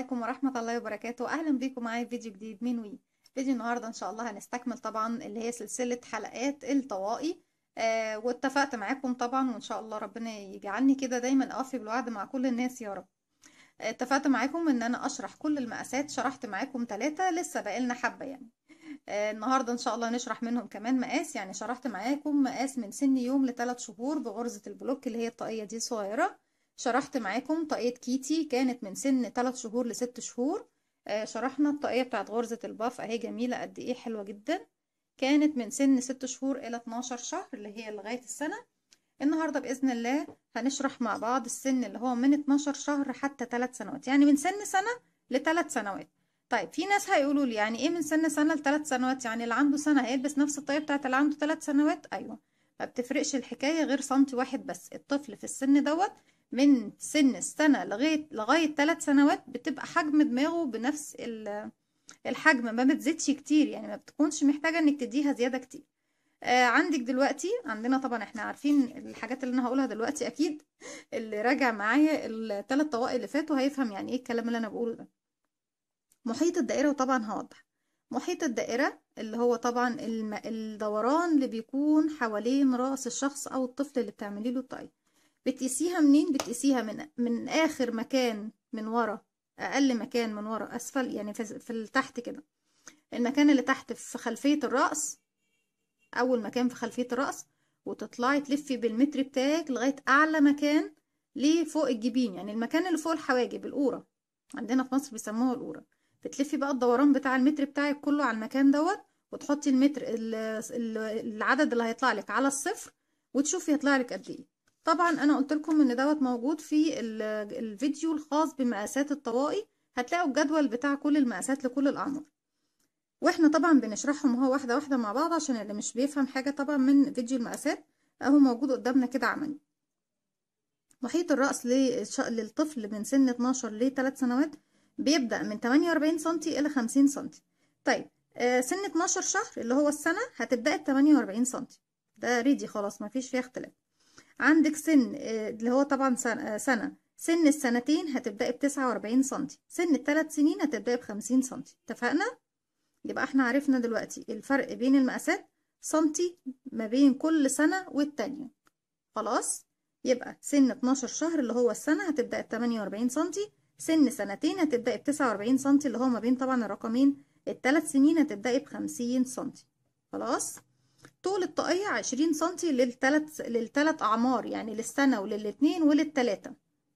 عليكم ورحمة الله وبركاته أهلا بيكم معايا في فيديو جديد من وي فيديو النهاردة إن شاء الله هنستكمل طبعا اللي هي سلسلة حلقات الطوائي آه واتفقت معاكم طبعا وإن شاء الله ربنا يجعلني كده دايما أوفي بالوعد مع كل الناس يا رب آه، اتفقت معاكم ان انا اشرح كل المقاسات شرحت معاكم تلاتة لسه بقالنا حبة يعني آه النهاردة ان شاء الله نشرح منهم كمان مقاس يعني شرحت معاكم مقاس من سن يوم لثلاث شهور بغرزة البلوك اللي هي الطاقية دي صغيرة شرحت معاكم طاقية كيتي كانت من سن 3 شهور لست شهور آه، شرحنا الطاقية بتاعت غرزة الباف اهي جميلة قد ايه حلوة جدا كانت من سن 6 شهور الى 12 شهر اللي هي لغاية السنة النهاردة بإذن الله هنشرح مع بعض السن اللي هو من 12 شهر حتى 3 سنوات يعني من سن سنة لثلاث سنوات طيب في ناس هيقولوا لي يعني ايه من سن سنة لثلاث سنوات يعني اللي عنده سنة هيلبس نفس الطاقية بتاعت اللي عنده ثلاث سنوات ايوه ما بتفرقش الحكاية غير سنتي واحد بس الطفل في السن دوت من سن السنة لغاية لغاية ثلاث سنوات بتبقى حجم دماغه بنفس الحجم ما بتزيدش كتير يعني ما بتكونش محتاجة انك تديها زيادة كتير آه عندك دلوقتي عندنا طبعا احنا عارفين الحاجات اللي انا هقولها دلوقتي اكيد اللي راجع معايا الثلاث طوائق اللي فاتوا هيفهم يعني ايه الكلام اللي انا بقوله ده محيط الدائرة وطبعا هوضح محيط الدائرة اللي هو طبعا الدوران اللي بيكون حوالين راس الشخص او الطفل اللي بتعملي له بتقيسيها منين بتقيسيها من من اخر مكان من ورا اقل مكان من ورا اسفل يعني في, في تحت كده المكان اللي تحت في خلفيه الراس اول مكان في خلفيه الراس وتطلعي تلفي بالمتر بتاعك لغايه اعلى مكان ليه فوق الجبين يعني المكان اللي فوق الحواجب القوره عندنا في مصر بيسموها القوره بتلفي بقى الدوران بتاع المتر بتاعك كله على المكان دوت وتحطي المتر العدد اللي هيطلع لك على الصفر وتشوفي هيطلع لك قد ايه طبعا انا قلت لكم ان دوت موجود في الفيديو الخاص بمقاسات الطواقي هتلاقوا الجدول بتاع كل المقاسات لكل الاعمار واحنا طبعا بنشرحهم اهو واحده واحده مع بعض عشان اللي مش بيفهم حاجه طبعا من فيديو المقاسات اهو موجود قدامنا كده عملي محيط الراس للطفل من سن 12 ل 3 سنوات بيبدا من 48 سم الى 50 سم طيب آه، سن 12 شهر اللي هو السنه هتبدا ب 48 سم ده ريدي خلاص مفيش فيها اختلاف عندك سن آه، اللي هو طبعا سنة آه، سن السنتين هتبدأي بتسعة وأربعين سنتي سن التلات سنين هتبدأي بخمسين سنتي اتفقنا؟ يبقى احنا عرفنا دلوقتي الفرق بين المقاسات سنتي ما بين كل سنة والتانية خلاص؟ يبقى سن اتناشر شهر اللي هو السنة هتبدأ بتمانية واربعين سنتي سن سنتين هتبدأي بتسعة واربعين سنتي اللي هو ما بين طبعا الرقمين التلات سنين هتبدأي بخمسين سنتي خلاص؟ طول الطاقية 20 سنتي للتلات للتلات أعمار يعني للسنة وللاتنين وللتلاتة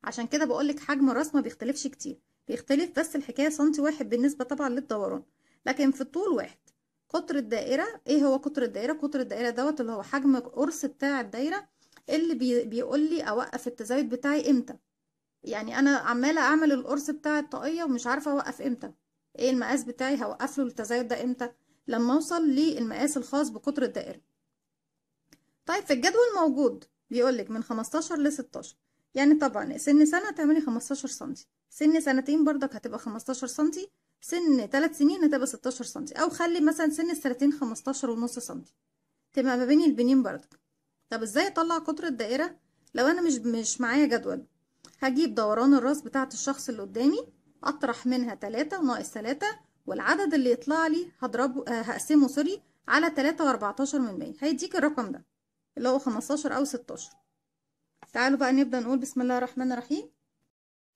عشان كده بقولك حجم الرسمة ما بيختلفش كتير بيختلف بس الحكاية سنتي واحد بالنسبة طبعا للدوران لكن في الطول واحد قطر الدائرة ايه هو قطر الدائرة؟ قطر الدائرة دوت اللي هو حجم قرص بتاع الدايرة اللي بي بيقول لي أوقف التزايد بتاعي امتى يعني أنا عمالة أعمل القرص بتاع الطاقية ومش عارفة أوقف امتى ايه المقاس بتاعي هوقف له التزايد ده امتى لما اوصل للمقاس الخاص بقطر الدائرة طيب في الجدول موجود بيقولك من 15 ل 16 يعني طبعا سن سنه تعملي 15 سنتي سن سنتين برضك هتبقى 15 سنتي سن 3 سنين هتبقى 16 سنتي او خلي مثلا سن السنتين 15 ونص سنتي تبقى ما بين البنين برضك طب ازاي اطلع قطر الدائره لو انا مش مش معايا جدول هجيب دوران الراس بتاعه الشخص اللي قدامي اطرح منها 3 ناقص 3 والعدد اللي يطلع لي هضربه آه، هقسمه سوري على تلاتة واربعتاشر من مية هيديك الرقم ده اللي هو خمستاشر او ستاشر تعالوا بقى نبدا نقول بسم الله الرحمن الرحيم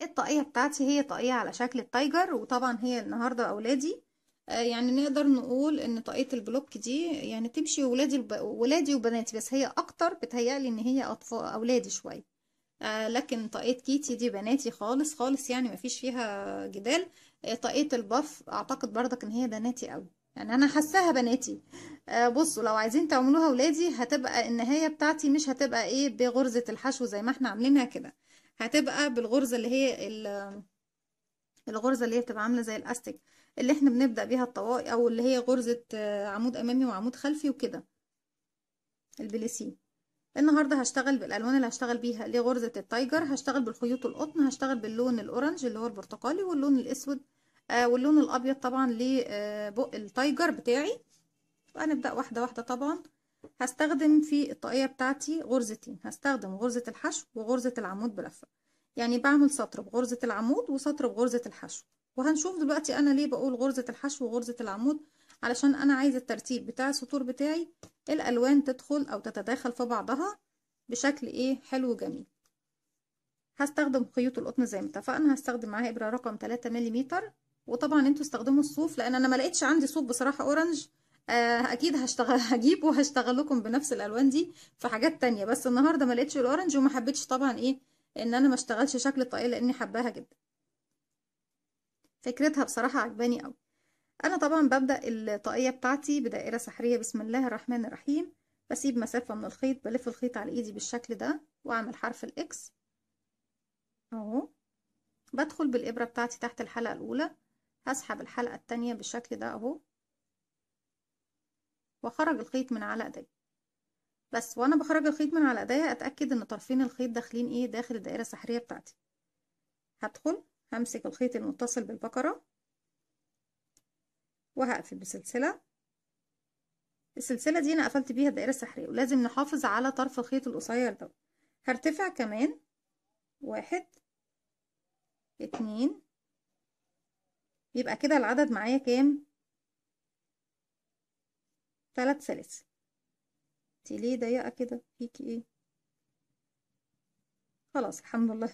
إيه الطاقيه بتاعتي هي طاقيه على شكل التايجر وطبعا هي النهارده اولادي آه يعني نقدر نقول ان طاقيه البلوك دي يعني تمشي ولادي الب... ولادي وبناتي بس هي اكتر بتهيالي ان هي اطفال اولادي شويه آه لكن طاقيه كيتي دي بناتي خالص خالص يعني مفيش فيها جدال آه، طاقية الباف اعتقد برضك ان هي بناتي قوي يعني انا حاساها بناتي آه، بصوا لو عايزين تعملوها ولادي هتبقى النهاية بتاعتي مش هتبقى ايه بغرزة الحشو زي ما احنا عاملينها كده هتبقى بالغرزة اللي هي الغرزة اللي هي بتبقى عاملة زي الاستيك اللي احنا بنبدأ بيها الطواقي او اللي هي غرزة آه، عمود امامي وعمود خلفي وكده البليسين النهارده هشتغل بالالوان اللي هشتغل بيها لغرزه التايجر هشتغل بالخيوط القطن هشتغل باللون الاورنج اللي هو البرتقالي واللون الاسود آه واللون الابيض طبعا لبق آه، التايجر بتاعي هنبدا واحده واحده طبعا هستخدم في الطاقيه بتاعتي غرزتين هستخدم غرزه الحشو وغرزه العمود بلفه يعني بعمل سطر بغرزه العمود وسطر بغرزه الحشو وهنشوف دلوقتي انا ليه بقول غرزه الحشو وغرزه العمود علشان انا عايزه الترتيب بتاع السطور بتاعي الألوان تدخل أو تتداخل في بعضها بشكل إيه حلو جميل هستخدم خيوط القطن زي ما اتفقنا هستخدم معاها إبرة رقم 3 ملم وطبعا انتوا استخدموا الصوف لأن أنا ما لقيتش عندي صوف بصراحة أورنج آه أكيد هشتغل هجيب وهشتغل لكم بنفس الألوان دي في حاجات تانية بس النهاردة ما لقيتش الأورنج وما حبيتش طبعا إيه إن أنا ما اشتغلش شكل الطاقية لأني حباها جدا فكرتها بصراحة عجباني أوي انا طبعا ببدأ الطاقية بتاعتي بدائرة سحرية بسم الله الرحمن الرحيم بسيب مسافة من الخيط بلف الخيط على ايدي بالشكل ده واعمل حرف الاكس اهو بدخل بالابرة بتاعتي تحت الحلقة الاولى هسحب الحلقة التانية بالشكل ده اهو واخرج الخيط من على ايديا بس وانا بخرج الخيط من على ايديا اتاكد ان طرفين الخيط داخلين ايه داخل الدائره السحريه بتاعتي هدخل همسك الخيط المتصل بالبقره وهقفل بسلسلة السلسلة دي أنا قفلت بيها الدائرة السحرية ولازم نحافظ على طرف الخيط القصير ده هرتفع كمان واحد اتنين يبقى كده العدد معايا كام تلات سلاسل انتي ليه ضيقة كده فيكي ايه خلاص الحمد لله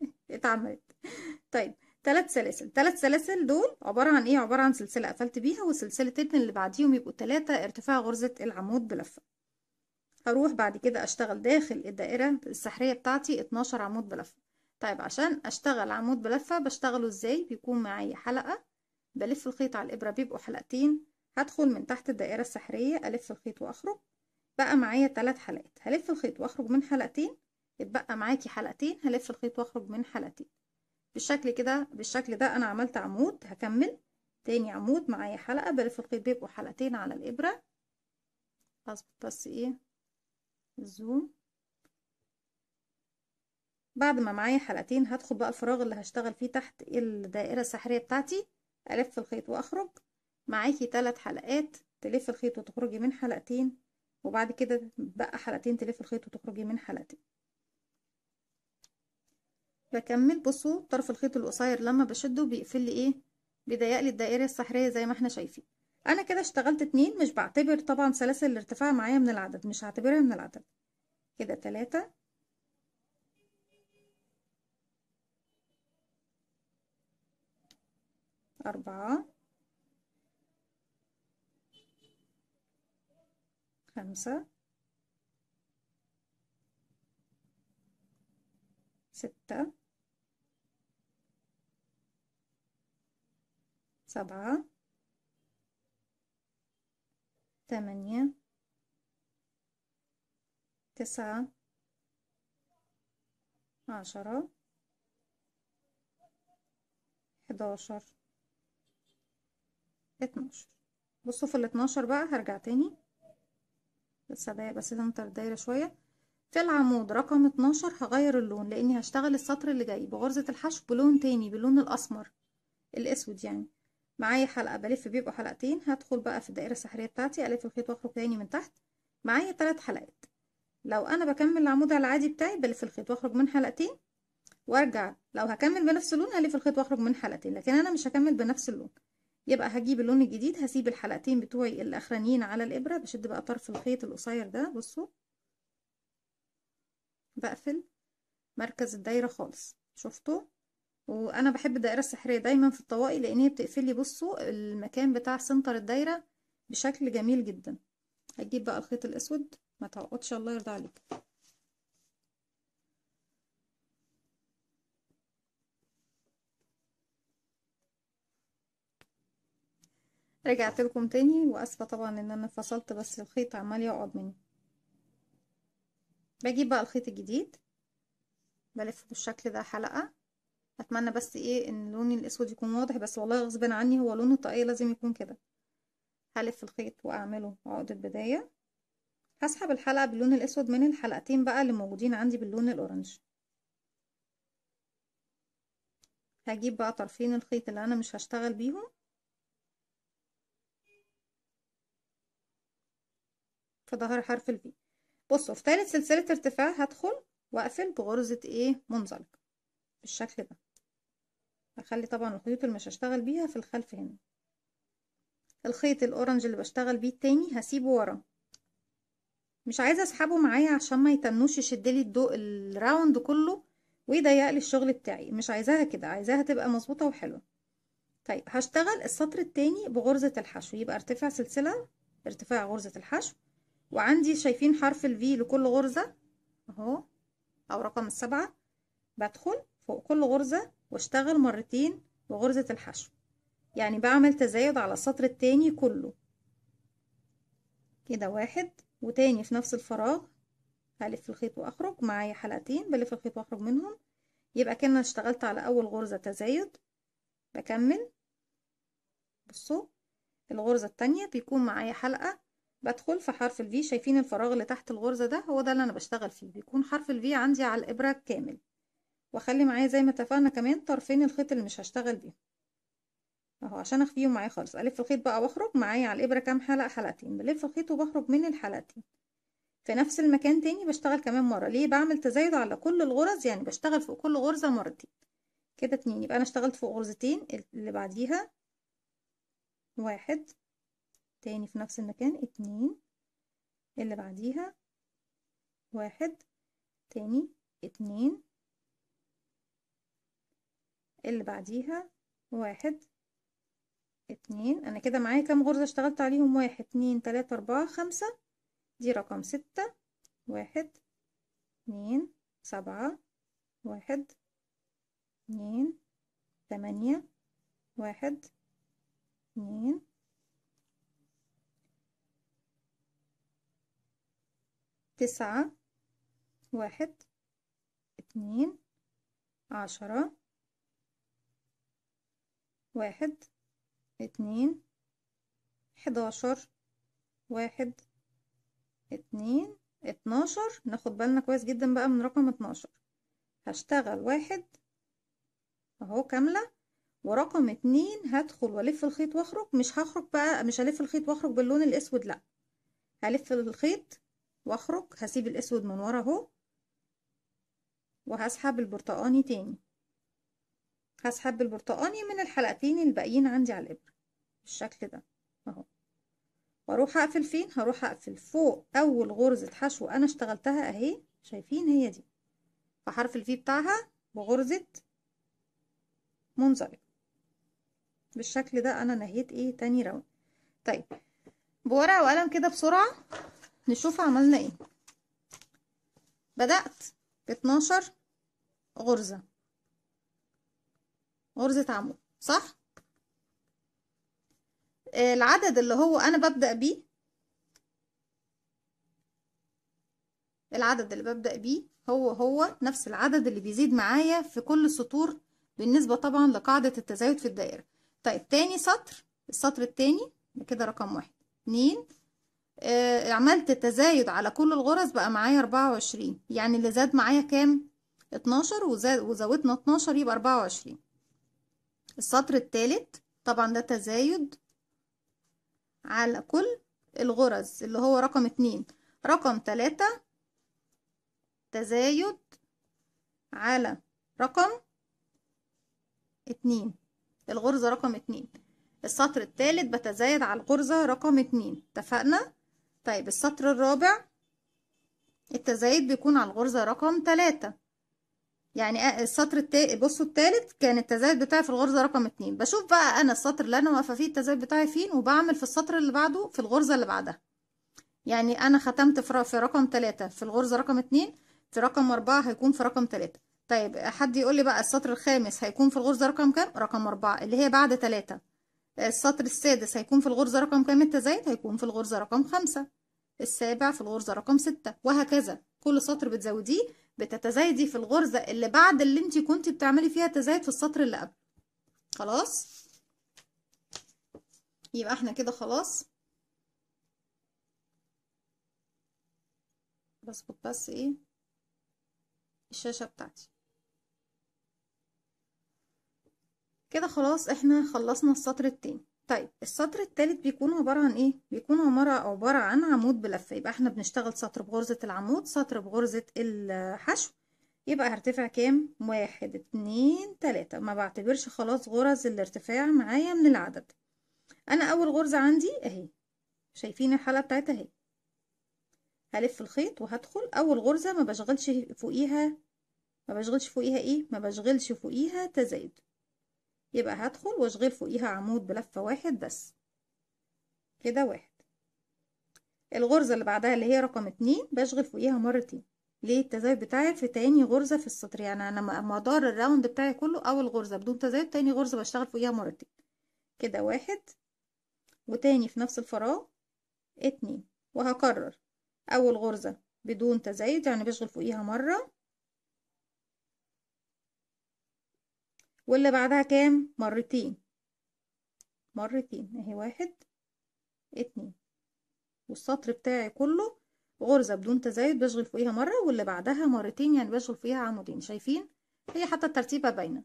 اتعملت طيب ثلاث سلاسل ثلاث سلاسل دول عبارة عن ايه عبارة عن سلسلة قفلت بيها وسلسلة اتنين اللي بعديهم يبقوا ثلاثة ارتفاع غرزة العمود بلفة هروح بعد كده اشتغل داخل الدائرة السحرية بتاعتي 12 عمود بلفة طيب عشان اشتغل عمود بلفة بشتغله ازاي بيكون معايا حلقة بلف الخيط على الابرة بيبقوا حلقتين هدخل من تحت الدائرة السحرية الف الخيط واخرج بقى معايا ثلاث حلقات هلف الخيط واخرج من حلقتين اتبقى معاكي حلقتين هلف الخيط واخرج من حلقتين بالشكل كده بالشكل ده انا عملت عمود هكمل تاني عمود معايا حلقة بلف الخيط بيبقوا حلقتين على الابرة هظبط بس ايه الزوم بعد ما معايا حلقتين هدخل بقى الفراغ اللي هشتغل فيه تحت الدائرة السحرية بتاعتي الف الخيط واخرج معاكي ثلاث حلقات تلف الخيط وتخرجي من حلقتين وبعد كده بقى حلقتين تلف الخيط وتخرجي من حلقتين بكمل بصوا طرف الخيط القصير لما بشده بيقفل لي ايه بيضيق لي الدائره السحريه زي ما احنا شايفين انا كده اشتغلت اتنين مش بعتبر طبعا سلاسل الارتفاع معايا من العدد مش هعتبرها من العدد كده تلاتة أربعة خمسة ستة سبعة ثمانية تسعة عشرة حداشر اتناشر بصوا في الاتناشر بقى هرجع تاني لسه ضايق بس سنتر دايرة شوية في العمود رقم اتناشر هغير اللون لاني هشتغل السطر اللي جاي بغرزة الحشو بلون تاني بلون الاسمر الاسود يعني معايا حلقة بلف بيبقوا حلقتين هدخل بقى في الدائرة السحرية بتاعتي ألف الخيط وأخرج تاني من تحت معايا تلات حلقات لو أنا بكمل العمود العادي بتاعي بلف الخيط وأخرج من حلقتين وارجع لو هكمل بنفس اللون هلف الخيط واخرج من حلقتين لكن انا مش هكمل بنفس اللون يبقى هجيب اللون الجديد هسيب الحلقتين بتوعي الاخرانيين على الابره بشد بقى طرف الخيط القصير ده بصوا بقفل مركز الدايره خالص شفتوا وانا بحب الدائره السحريه دايما في الطواقي لان هي لي بصوا المكان بتاع سنتر الدايره بشكل جميل جدا هتجيب بقى الخيط الاسود ما تعقدش الله يرضى عليك رجعت لكم تاني واسفه طبعا ان انا فصلت بس الخيط عمال يقعد مني بجيب بقى الخيط الجديد بلفه بالشكل ده حلقه اتمنى بس ايه ان لوني الاسود يكون واضح بس والله غصب عني هو لون الطاقيه لازم يكون كده هلف الخيط واعمله عقده بدايه هسحب الحلقه باللون الاسود من الحلقتين بقى اللي موجودين عندي باللون الاورنج هجيب بقى طرفين الخيط اللي انا مش هشتغل بيهم في ظهر حرف البي بصوا في ثالث سلسله ارتفاع هدخل واقفل بغرزه ايه منزلق بالشكل ده هخلي طبعا الخيوط اللي مش هشتغل بيها في الخلف هنا الخيط الاورنج اللي بشتغل بيه التاني هسيبه ورا مش عايزه اسحبه معايا عشان ما يتنوش يشدلي الضوء الراوند كله ويضيق لي الشغل بتاعي مش عايزاها كده عايزاها تبقى مظبوطه وحلوه طيب هشتغل السطر التاني بغرزه الحشو يبقى ارتفع سلسله ارتفاع غرزه الحشو وعندي شايفين حرف الفي لكل غرزه اهو او رقم السبعه بدخل فوق كل غرزه واشتغل مرتين بغرزة الحشو يعني بعمل تزايد على السطر التاني كله كده واحد وتاني في نفس الفراغ هلف الخيط واخرج معايا حلقتين بلف الخيط واخرج منهم يبقى كنا اشتغلت على اول غرزة تزايد بكمل بصوا الغرزة التانية بيكون معايا حلقة بدخل في حرف الفي شايفين الفراغ اللي تحت الغرزة ده هو ده اللي انا بشتغل فيه بيكون حرف الفي عندي على الابرة كامل واخلي معايا زي ما اتفقنا كمان طرفين الخيط اللي مش هشتغل بيهم اهو عشان اخفيهم معايا خالص الف الخيط بقى واخرج معايا على الابره كام حلقه حلقتين بلف الخيط وبخرج من الحلقتين في نفس المكان تاني بشتغل كمان مره ليه بعمل تزايد على كل الغرز يعني بشتغل فوق كل غرزه مرتين كده اتنين يبقى انا اشتغلت فوق غرزتين اللي بعديها واحد تاني في نفس المكان اتنين اللي بعديها واحد تاني اتنين اللي بعديها واحد اتنين انا كده معايا كام غرزة اشتغلت عليهم واحد اتنين تلاتة اربعة خمسة دي رقم ستة واحد اتنين سبعة واحد اتنين تمانية واحد اتنين تسعة واحد اتنين عشرة واحد اتنين حداشر واحد اتنين اتناشر ناخد بالنا كويس جدا بقى من رقم اتناشر هشتغل واحد اهو كاملة ورقم اتنين هدخل والف الخيط واخرج مش هخرج بقى مش هلف الخيط واخرج باللون الاسود لا هلف الخيط واخرج هسيب الاسود من ورا اهو وهسحب البرتقاني تاني هسحب البرتقاني من الحلقتين الباقيين عندي على الإبرة بالشكل ده أهو واروح اقفل فين هروح اقفل فوق اول غرزة حشو انا اشتغلتها اهي شايفين هي دي فحرف الفي بتاعها بغرزة منزلق بالشكل ده انا نهيت ايه تاني راوند طيب بورقة وقلم كده بسرعة نشوف عملنا ايه بدأت باتناشر غرزة غرزة عمود صح العدد اللي هو انا ببدأ بيه العدد اللي ببدأ بيه هو هو نفس العدد اللي بيزيد معايا في كل سطور بالنسبة طبعا لقاعدة التزايد في الدائرة طيب تاني سطر السطر التاني كده رقم واحد اتنين آه عملت تزايد على كل الغرز بقى معايا اربعة وعشرين يعني اللي زاد معايا كام اتناشر وزودنا اتناشر يبقى اربعة وعشرين السطر الثالث طبعا ده تزايد على كل الغرز اللي هو رقم اتنين رقم تلاتة تزايد على رقم اتنين الغرزة رقم اتنين السطر التالت بتزايد على الغرزة رقم اتنين اتفقنا؟ طيب السطر الرابع التزايد بيكون على الغرزة رقم تلاتة يعني آه، السطر التالت بصوا التالت كان التزايد بتاعي في الغرزة رقم اتنين بشوف بقى انا السطر اللي انا واقفة فيه التزايد بتاعي فين وبعمل في السطر اللي بعده في الغرزة اللي بعدها يعني انا ختمت في, في رقم تلاتة في الغرزة رقم اتنين في رقم اربعة هيكون في رقم تلاتة طيب حد يقول لي بقى السطر الخامس هيكون في الغرزة رقم كام رقم اربعة اللي هي بعد تلاتة السطر السادس هيكون في الغرزة رقم كام التزايد هيكون في الغرزة رقم خمسة السابع في الغرزة رقم ستة وهكذا كل سطر بتزوديه بتتزايدي في الغرزة اللي بعد اللي انت كنت بتعملي فيها تزايد في السطر اللي قبل خلاص يبقى احنا كده خلاص بظبط بس ايه الشاشة بتاعتي كده خلاص احنا خلصنا السطر التاني طيب السطر الثالث بيكون عبارة عن ايه بيكون عبارة عبارة عن عمود بلفة يبقى احنا بنشتغل سطر بغرزة العمود سطر بغرزة الحشو يبقى هرتفع كام واحد اتنين تلاتة ما بعتبرش خلاص غرز الارتفاع معايا من العدد انا اول غرزة عندي اهي شايفين الحلقة بتاعتها اهي هلف الخيط وهدخل اول غرزة ما بشغلش فوقيها ما بشغلش فوقيها ايه ما بشغلش فوقيها تزايد يبقى هدخل واشغل فوقيها عمود بلفة واحد بس كده واحد الغرزة اللي بعدها اللي هي رقم اتنين بشغل فوقيها مرتين ليه التزايد بتاعي في تاني غرزة في السطر يعني انا مدار الراوند بتاعي كله اول غرزة بدون تزايد تاني غرزة بشتغل فوقيها مرتين كده واحد وتاني في نفس الفراغ اتنين وهكرر اول غرزة بدون تزايد يعني بشغل فوقيها مرة واللي بعدها كام مرتين مرتين اهي واحد اتنين والسطر بتاعي كله غرزة بدون تزايد بشغل فوقيها مرة واللي بعدها مرتين يعني بشغل فوقيها عمودين شايفين هي حتى الترتيبة باينة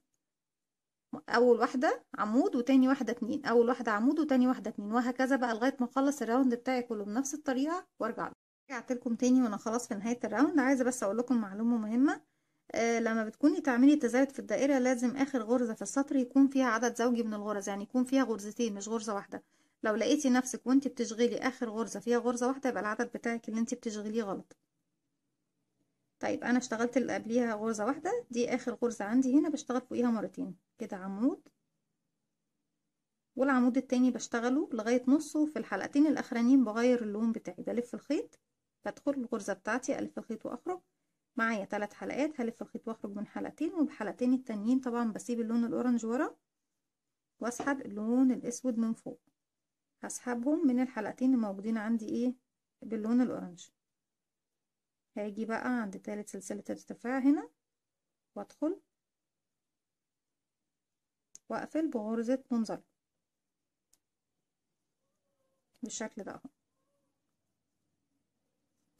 اول واحدة عمود وتاني واحدة اتنين اول واحدة عمود وتاني واحدة اتنين وهكذا بقى لغاية ما اخلص الراوند بتاعي كله بنفس الطريقة وارجع رجعت لكم تاني وانا خلاص في نهاية الراوند عايزة بس اقول لكم معلومة مهمة آه، لما بتكوني تعملي تزايد في الدائرة لازم آخر غرزة في السطر يكون فيها عدد زوجي من الغرز يعني يكون فيها غرزتين مش غرزة واحدة لو لقيتي نفسك وانت بتشغلي آخر غرزة فيها غرزة واحدة يبقى العدد بتاعك اللي انت بتشغليه غلط طيب أنا اشتغلت اللي قبليها غرزة واحدة دي آخر غرزة عندي هنا بشتغل فوقيها مرتين كده عمود والعمود التاني بشتغله لغاية نصه في الحلقتين الأخرانيين بغير اللون بتاعي بلف الخيط بدخل الغرزة بتاعتي ألف الخيط وأخرج معايا تلات حلقات هلف الخيط واخرج من حلقتين وبحلقتين التانيين طبعا بسيب اللون الاورنج ورا واسحب اللون الاسود من فوق هسحبهم من الحلقتين الموجودين عندي ايه باللون الاورنج هاجي بقى عند تالت سلسلة ارتفاع هنا وادخل واقفل بغرزة منزلق بالشكل ده اهو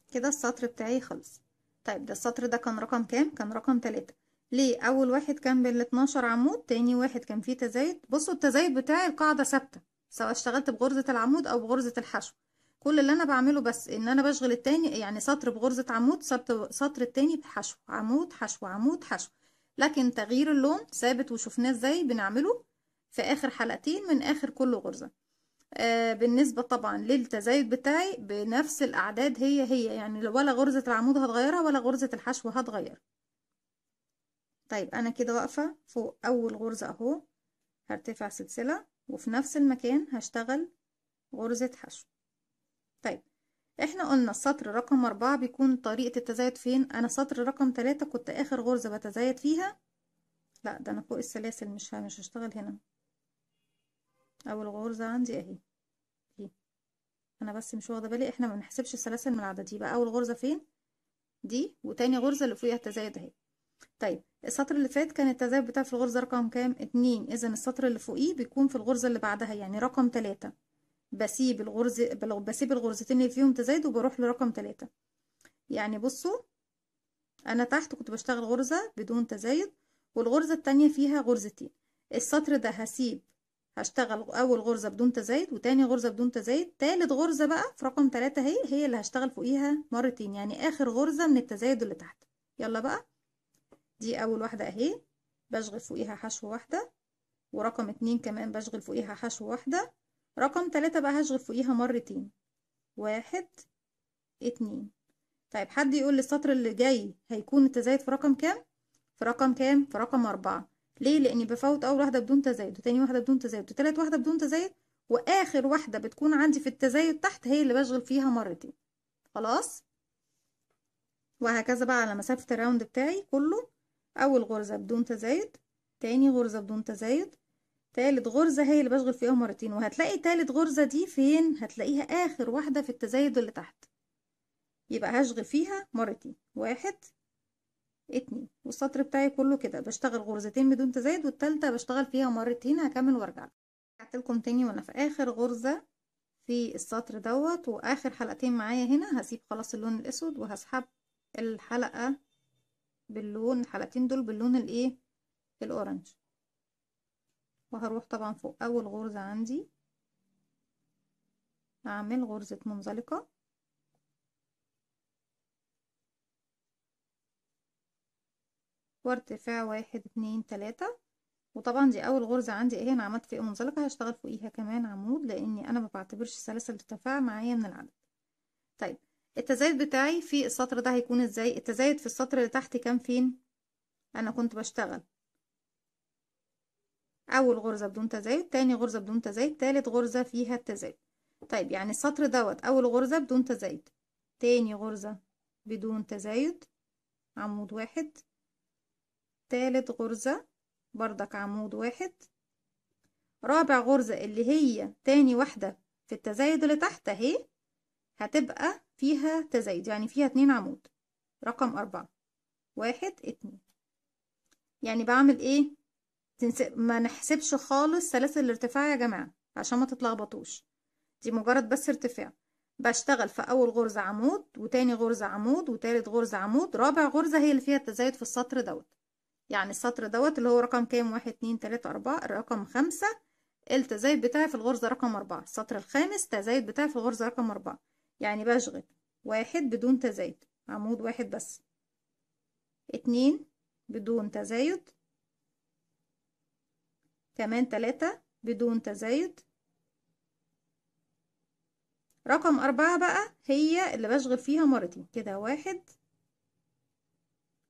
كده السطر بتاعي خلص طيب ده السطر ده كان رقم كام كان رقم تلاتة ليه اول واحد كان بال 12 عمود تاني واحد كان فيه تزايد بصوا التزايد بتاعي القاعده ثابته سواء اشتغلت بغرزه العمود او بغرزه الحشو كل اللي انا بعمله بس ان انا بشغل التاني يعني سطر بغرزه عمود سطر سطر التاني بحشو عمود حشو عمود حشو لكن تغيير اللون ثابت وشفناه ازاي بنعمله في اخر حلقتين من اخر كل غرزه آه، بالنسبة طبعا للتزايد بتاعي بنفس الأعداد هي هي يعني ولا غرزة العمود هتغيرها ولا غرزة الحشو هتغير طيب أنا كده واقفة فوق أول غرزة أهو هرتفع سلسلة وفي نفس المكان هشتغل غرزة حشو طيب احنا قلنا السطر رقم أربعة بيكون طريقة التزايد فين أنا سطر رقم تلاتة كنت آخر غرزة بتزايد فيها لا ده أنا فوق السلاسل مش مش هشتغل هنا أول غرزة عندي أهي انا بس مش واخده بالي احنا ما بنحسبش السلاسل من العدد يبقى اول غرزه فين دي وتاني غرزه اللي فيها التزايد اهي طيب السطر اللي فات كان التزايد بتاعه في الغرزه رقم كام اتنين اذا السطر اللي فوقيه بيكون في الغرزه اللي بعدها يعني رقم تلاتة بسيب الغرزه بسيب الغرزتين اللي فيهم تزايد وبروح لرقم تلاتة يعني بصوا انا تحت كنت بشتغل غرزه بدون تزايد والغرزه التانية فيها غرزتين السطر ده هسيب هشتغل اول غرزه بدون تزايد وتاني غرزه بدون تزايد تالت غرزه بقى في رقم تلاتة اهي هي اللي هشتغل فوقيها مرتين يعني اخر غرزه من التزايد اللي تحت يلا بقى دي اول واحده اهي بشغل فوقيها حشو واحده ورقم اتنين كمان بشغل فوقيها حشو واحده رقم تلاتة بقى هشغل فوقيها مرتين واحد اتنين طيب حد يقول لي السطر اللي جاي هيكون التزايد في رقم كام في رقم كام في رقم أربعة ليه لاني بفوت اول واحده بدون تزايد وتاني واحده بدون تزايد وتالت واحده بدون تزايد واخر واحده بتكون عندي في التزايد تحت هي اللي بشغل فيها مرتين خلاص وهكذا بقى على مسافه الراوند بتاعي كله اول غرزه بدون تزايد تاني غرزه بدون تزايد تالت غرزة هي اللي بشغل فيها مرتين وهتلاقي تالت غرزة دي فين هتلاقيها آخر واحدة في التزايد اللي تحت يبقى هشغل فيها مرتين واحد اتنين والسطر بتاعي كله كده بشتغل غرزتين بدون تزايد والتالتة بشتغل فيها مرتين هكمل وارجع رجعت لكم تاني وانا في اخر غرزة في السطر دوت واخر حلقتين معايا هنا هسيب خلاص اللون الاسود وهسحب الحلقة باللون الحلقتين دول باللون الايه الاورنج وهروح طبعا فوق اول غرزة عندي اعمل غرزة منزلقة وارتفاع واحد اتنين تلاتة وطبعا دي اول غرزة عندي اهي إيه انا عملت فيها إيه؟ منزلقة هشتغل فوقيها كمان عمود لاني انا ما بعتبرش سلاسل ارتفاع معايا من العدد طيب التزايد بتاعي في السطر ده هيكون ازاي التزايد في السطر اللي تحت كان فين انا كنت بشتغل اول غرزة بدون تزايد تاني غرزة بدون تزايد تالت غرزة فيها التزايد طيب يعني السطر دوت اول غرزة بدون تزايد تاني غرزة بدون تزايد عمود واحد تالت غرزة بردك عمود واحد رابع غرزة اللي هي تاني واحدة في التزايد اللي تحت اهي هتبقى فيها تزايد يعني فيها اتنين عمود رقم أربعة واحد اتنين يعني بعمل ايه ما نحسبش خالص سلاسل الارتفاع يا جماعة عشان ما تتلخبطوش دي مجرد بس ارتفاع بشتغل في أول غرزة عمود وتاني غرزة عمود وتالت غرزة عمود رابع غرزة هي اللي فيها التزايد في السطر دوت يعني السطر دوت اللي هو رقم كام واحد اتنين تلاتة أربعة رقم خمسة التزايد بتاعي في الغرزة رقم أربعة السطر الخامس تزايد بتاعي في الغرزة رقم أربعة يعني بشغل واحد بدون تزايد عمود واحد بس اتنين بدون تزايد كمان تلاتة بدون تزايد رقم أربعة بقى هي اللي بشغل فيها مرتين كده واحد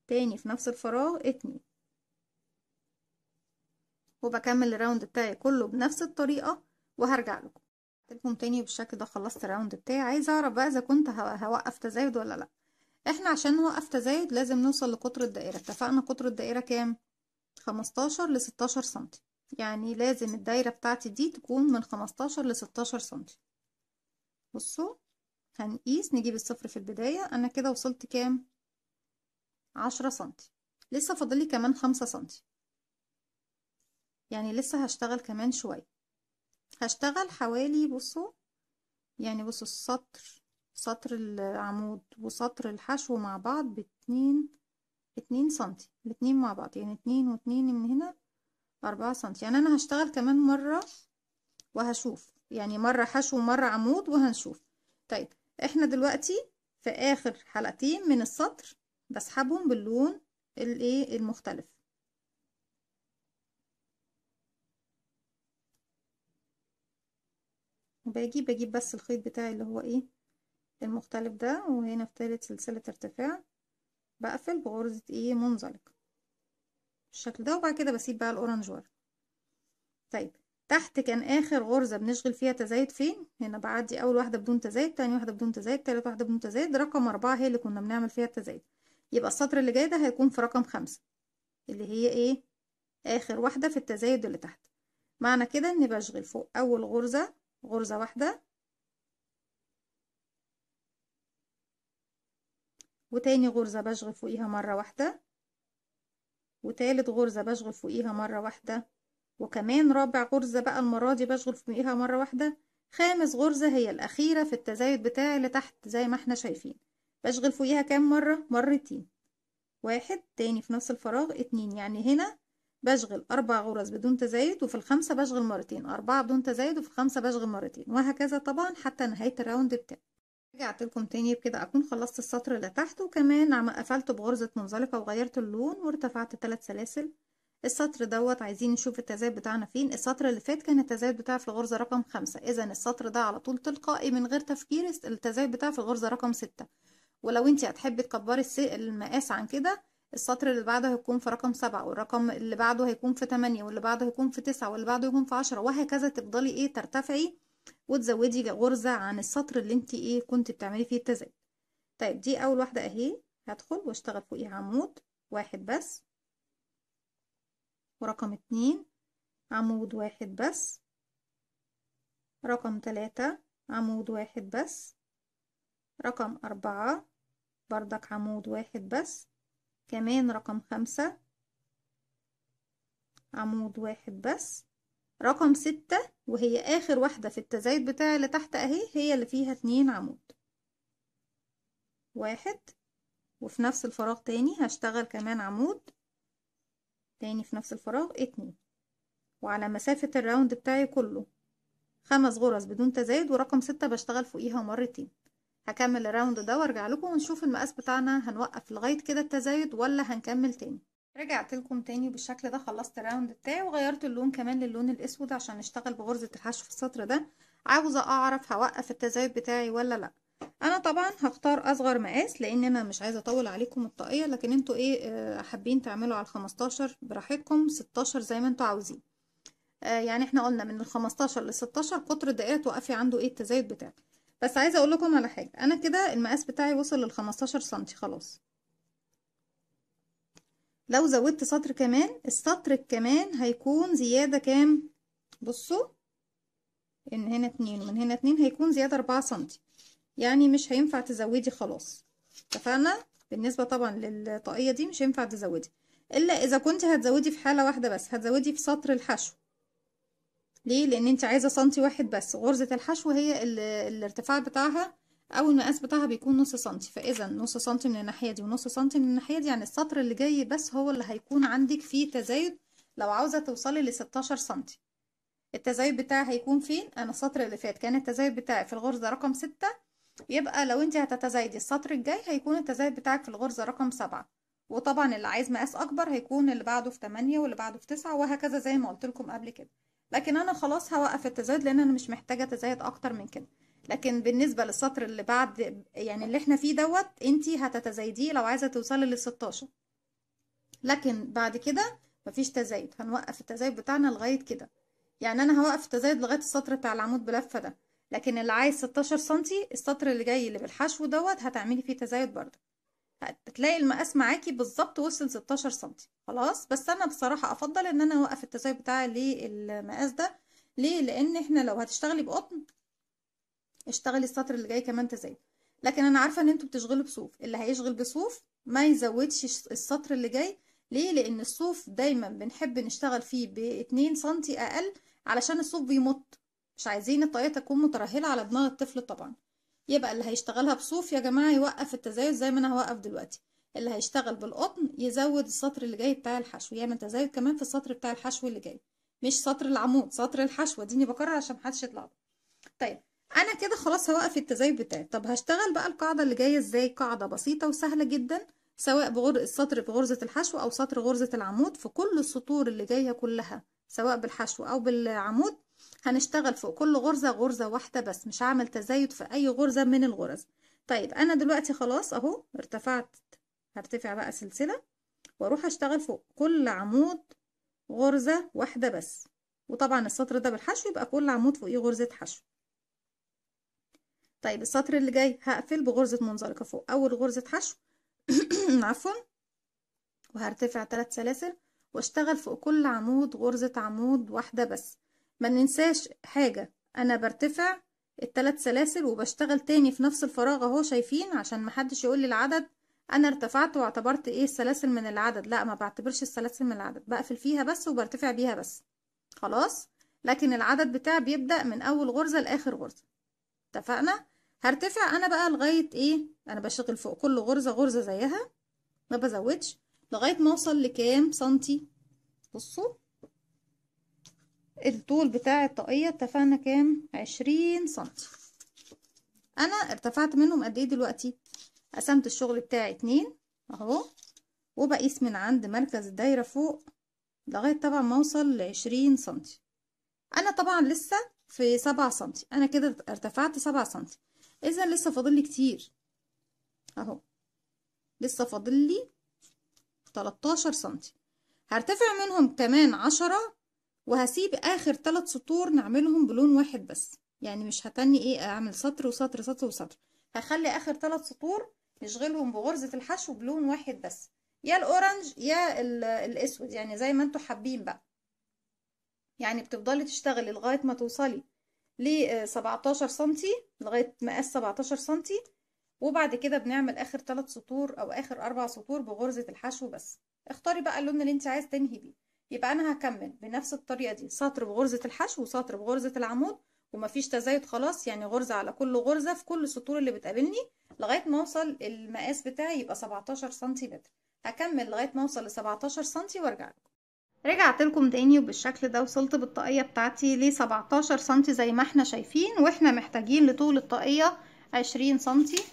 تاني في نفس الفراغ اتنين وبكمل الراوند بتاعي كله بنفس الطريقة وهرجع لكم لكم تاني بالشكل ده خلصت الراوند بتاعي عايزة اعرف بقى اذا كنت هوقف تزايد ولا لا احنا عشان نوقف تزايد لازم نوصل لقطر الدائرة اتفقنا قطر الدائرة كام 15 ل 16 سنتي يعني لازم الدايرة بتاعتي دي تكون من 15 ل 16 سنتي بصوا هنقيس نجيب الصفر في البداية انا كده وصلت كام 10 سنتي لسه فاضلي كمان 5 سنتي يعني لسه هشتغل كمان شوية هشتغل حوالي بصوا يعني بصوا السطر سطر العمود وسطر الحشو مع بعض باتنين اتنين سنتي الاتنين مع بعض يعني اتنين واتنين من هنا اربعة سنتي يعني انا هشتغل كمان مرة وهشوف يعني مرة حشو ومرة عمود وهنشوف طيب احنا دلوقتي في اخر حلقتين من السطر بسحبهم باللون الايه المختلف وباجي بجيب بس الخيط بتاعي اللي هو ايه المختلف ده وهنا في ثالث سلسلة ارتفاع بقفل بغرزة ايه منزلق بالشكل ده وبعد كده بسيب بقى الاورنج ورا طيب تحت كان اخر غرزة بنشغل فيها تزايد فين هنا بعدي اول واحدة بدون تزايد تاني واحدة بدون تزايد تالت واحدة بدون تزايد رقم اربعة هي اللي كنا بنعمل فيها التزايد يبقى السطر اللي جاي ده هيكون في رقم خمسة اللي هي ايه اخر واحدة في التزايد اللي تحت معنى كده اني بشغل فوق اول غرزة غرزة واحدة وتاني غرزة بشغل فوقيها مرة واحدة وتالت غرزة بشغل فوقيها مرة واحدة وكمان رابع غرزة بقى المرة دي بشغل فوقيها مرة واحدة خامس غرزة هي الأخيرة في التزايد بتاعي لتحت زي ما احنا شايفين بشغل فوقيها كام مرة؟ مرتين واحد تاني في نفس الفراغ اتنين يعني هنا بشغل أربع غرز بدون تزايد وفي الخمسة بشغل مرتين أربعة بدون تزايد وفي الخمسة بشغل مرتين وهكذا طبعا حتى نهاية الراوند بتاعي رجعت لكم تاني بكده أكون خلصت السطر اللي تحت وكمان عم قفلته بغرزة منزلقة وغيرت اللون وارتفعت ثلاث سلاسل السطر دوت عايزين نشوف التزايد بتاعنا فين السطر اللي فات كان التزايد بتاعي في الغرزة رقم خمسة إذا السطر ده على طول تلقائي من غير تفكير التزايد بتاعي في الغرزة رقم ستة ولو انت هتحبي تكبري المقاس عن كده السطر اللي بعده هيكون في رقم سبعة والرقم اللي بعده هيكون في تمانية واللي بعده هيكون في تسعة واللي بعده هيكون في عشرة وهكذا تفضلي ايه ترتفعي وتزودي غرزة عن السطر اللي انت ايه كنت بتعملي فيه التزايد طيب دي اول واحدة اهي هدخل واشتغل فوقيها عمود واحد بس ورقم اتنين عمود واحد بس رقم تلاتة عمود واحد بس رقم أربعة بردك عمود واحد بس كمان رقم خمسة عمود واحد بس رقم ستة وهي آخر واحدة في التزايد بتاع اللي تحت أهي هي اللي فيها اتنين عمود واحد وفي نفس الفراغ تاني هشتغل كمان عمود تاني في نفس الفراغ اتنين وعلى مسافة الراوند بتاعي كله خمس غرز بدون تزايد ورقم ستة بشتغل فوقيها مرتين هكمل الراوند ده وارجع لكم ونشوف المقاس بتاعنا هنوقف لغايه كده التزايد ولا هنكمل تاني رجعت لكم تاني بالشكل ده خلصت الراوند بتاعي وغيرت اللون كمان للون الاسود عشان نشتغل بغرزه الحشو في السطر ده عاوزه اعرف هوقف التزايد بتاعي ولا لا انا طبعا هختار اصغر مقاس لان انا مش عايزه اطول عليكم الطاقيه لكن انتوا ايه آه، حابين تعملوا على 15 براحتكم 16 زي ما انتوا عاوزين آه، يعني احنا قلنا من ال 15 16 قطر الدقيقه توقفي عنده ايه التزايد بتاعك بس عايزه اقول لكم على حاجه انا كده المقاس بتاعي وصل للخمستاشر 15 سم خلاص لو زودت سطر كمان السطر كمان هيكون زياده كام بصوا ان هنا اتنين ومن هنا اتنين هيكون زياده اربعة سنتي يعني مش هينفع تزودي خلاص اتفقنا بالنسبه طبعا للطاقيه دي مش هينفع تزودي الا اذا كنت هتزودي في حاله واحده بس هتزودي في سطر الحشو ليه لان انت عايزه سنتي واحد بس غرزه الحشو هي الارتفاع بتاعها او المقاس بتاعها بيكون نص سنتي فاذا نص سنتي من الناحيه دي ونص سنتي من الناحيه دي يعني السطر اللي جاي بس هو اللي هيكون عندك فيه تزايد لو عاوزه توصلي ل 16 سنتي التزايد بتاعي هيكون فين انا السطر اللي فات كان التزايد بتاعي في الغرزه رقم 6 يبقى لو انت هتتزايدي السطر الجاي هيكون التزايد بتاعك في الغرزه رقم 7 وطبعا اللي عايز مقاس اكبر هيكون اللي بعده في 8 واللي بعده في 9 وهكذا زي ما قلت لكم قبل كده لكن انا خلاص هوقف التزايد لان انا مش محتاجه تزايد اكتر من كده لكن بالنسبه للسطر اللي بعد يعني اللي احنا فيه دوت انت هتتزايديه لو عايزه توصلي لل 16 لكن بعد كده مفيش تزايد هنوقف التزايد بتاعنا لغايه كده يعني انا هوقف التزايد لغايه السطر بتاع العمود بلفه ده لكن اللي عايز 16 سنتي السطر اللي جاي اللي بالحشو دوت هتعملي فيه تزايد برده هتلاقي المقاس معاكي بالظبط وصل 16 سم خلاص بس انا بصراحه افضل ان انا اوقف التساوي بتاعي للمقاس ده ليه لان احنا لو هتشتغلي بقطن اشتغلي السطر اللي جاي كمان تزايد لكن انا عارفه ان انتوا بتشغلوا بصوف اللي هيشغل بصوف ما يزودش السطر اللي جاي ليه لان الصوف دايما بنحب نشتغل فيه باتنين سنتي اقل علشان الصوف بيمط مش عايزين الطاقيه تكون مترهله على دماغ الطفل طبعا يبقى اللي هيشتغلها بصوف يا جماعة يوقف التزايد زي ما أنا هوقف دلوقتي اللي هيشتغل بالقطن يزود السطر اللي جاي بتاع الحشو يعمل تزايد كمان في السطر بتاع الحشو اللي جاي مش سطر العمود سطر الحشو اديني بكرر عشان محدش يطلع طيب انا كده خلاص هوقف التزايد بتاعي طب هشتغل بقى القاعده اللي جايه ازاي قاعده بسيطه وسهله جدا سواء بغر السطر بغرزه الحشو او سطر غرزه العمود في كل السطور اللي جايه كلها سواء بالحشو او بالعمود هنشتغل فوق كل غرزة غرزة واحدة بس مش هعمل تزايد في أي غرزة من الغرز طيب أنا دلوقتي خلاص أهو ارتفعت هرتفع بقى سلسلة وأروح أشتغل فوق كل عمود غرزة واحدة بس وطبعا السطر ده بالحشو يبقى كل عمود فوقيه غرزة حشو طيب السطر اللي جاي هقفل بغرزة منزلقة فوق أول غرزة حشو عفوا وهرتفع ثلاث سلاسل واشتغل فوق كل عمود غرزة عمود واحدة بس ما ننساش حاجة أنا برتفع التلات سلاسل وبشتغل تاني في نفس الفراغ اهو شايفين عشان محدش يقول لي العدد أنا ارتفعت واعتبرت إيه السلاسل من العدد لا ما بعتبرش السلاسل من العدد بقفل فيها بس وبرتفع بيها بس خلاص لكن العدد بتاعي بيبدأ من أول غرزة لآخر غرزة اتفقنا هرتفع أنا بقى لغاية إيه أنا بشتغل فوق كل غرزة غرزة زيها ما بزودش لغاية ما أوصل لكام سنتي بصوا الطول بتاع الطاقية اتفقنا كام عشرين سنتي انا ارتفعت منهم قد ايه دلوقتي قسمت الشغل بتاعي اتنين اهو وبقيس من عند مركز الدايرة فوق لغاية طبعا ما اوصل لعشرين سنتي انا طبعا لسه في سبعة سنتي انا كده ارتفعت سبعة سنتي اذا لسه فاضل لي كتير اهو لسه فاضل لي سنتي هرتفع منهم كمان عشرة وهسيب اخر ثلاث سطور نعملهم بلون واحد بس يعني مش هتني ايه اعمل سطر وسطر سطر وسطر هخلي اخر ثلاث سطور نشغلهم بغرزة الحشو بلون واحد بس يا الاورنج يا الاسود يعني زي ما انتوا حابين بقى يعني بتفضلي تشتغلي لغاية ما توصلي ل 17 آه، سنتي لغاية مقاس 17 سنتي وبعد كده بنعمل اخر ثلاث سطور او اخر اربع سطور بغرزة الحشو بس اختاري بقى اللون اللي انت عايز تنهي بيه يبقى انا هكمل بنفس الطريقه دي سطر بغرزه الحشو وسطر بغرزه العمود ومفيش تزايد خلاص يعني غرزه على كل غرزه في كل السطور اللي بتقابلني لغايه ما اوصل المقاس بتاعي يبقى 17 سم هكمل لغايه ما اوصل ل 17 سنتي وارجع لكم رجعت لكم تاني وبالشكل ده وصلت بالطاقيه بتاعتي ل 17 سنتي زي ما احنا شايفين واحنا محتاجين لطول الطاقيه 20 سنتي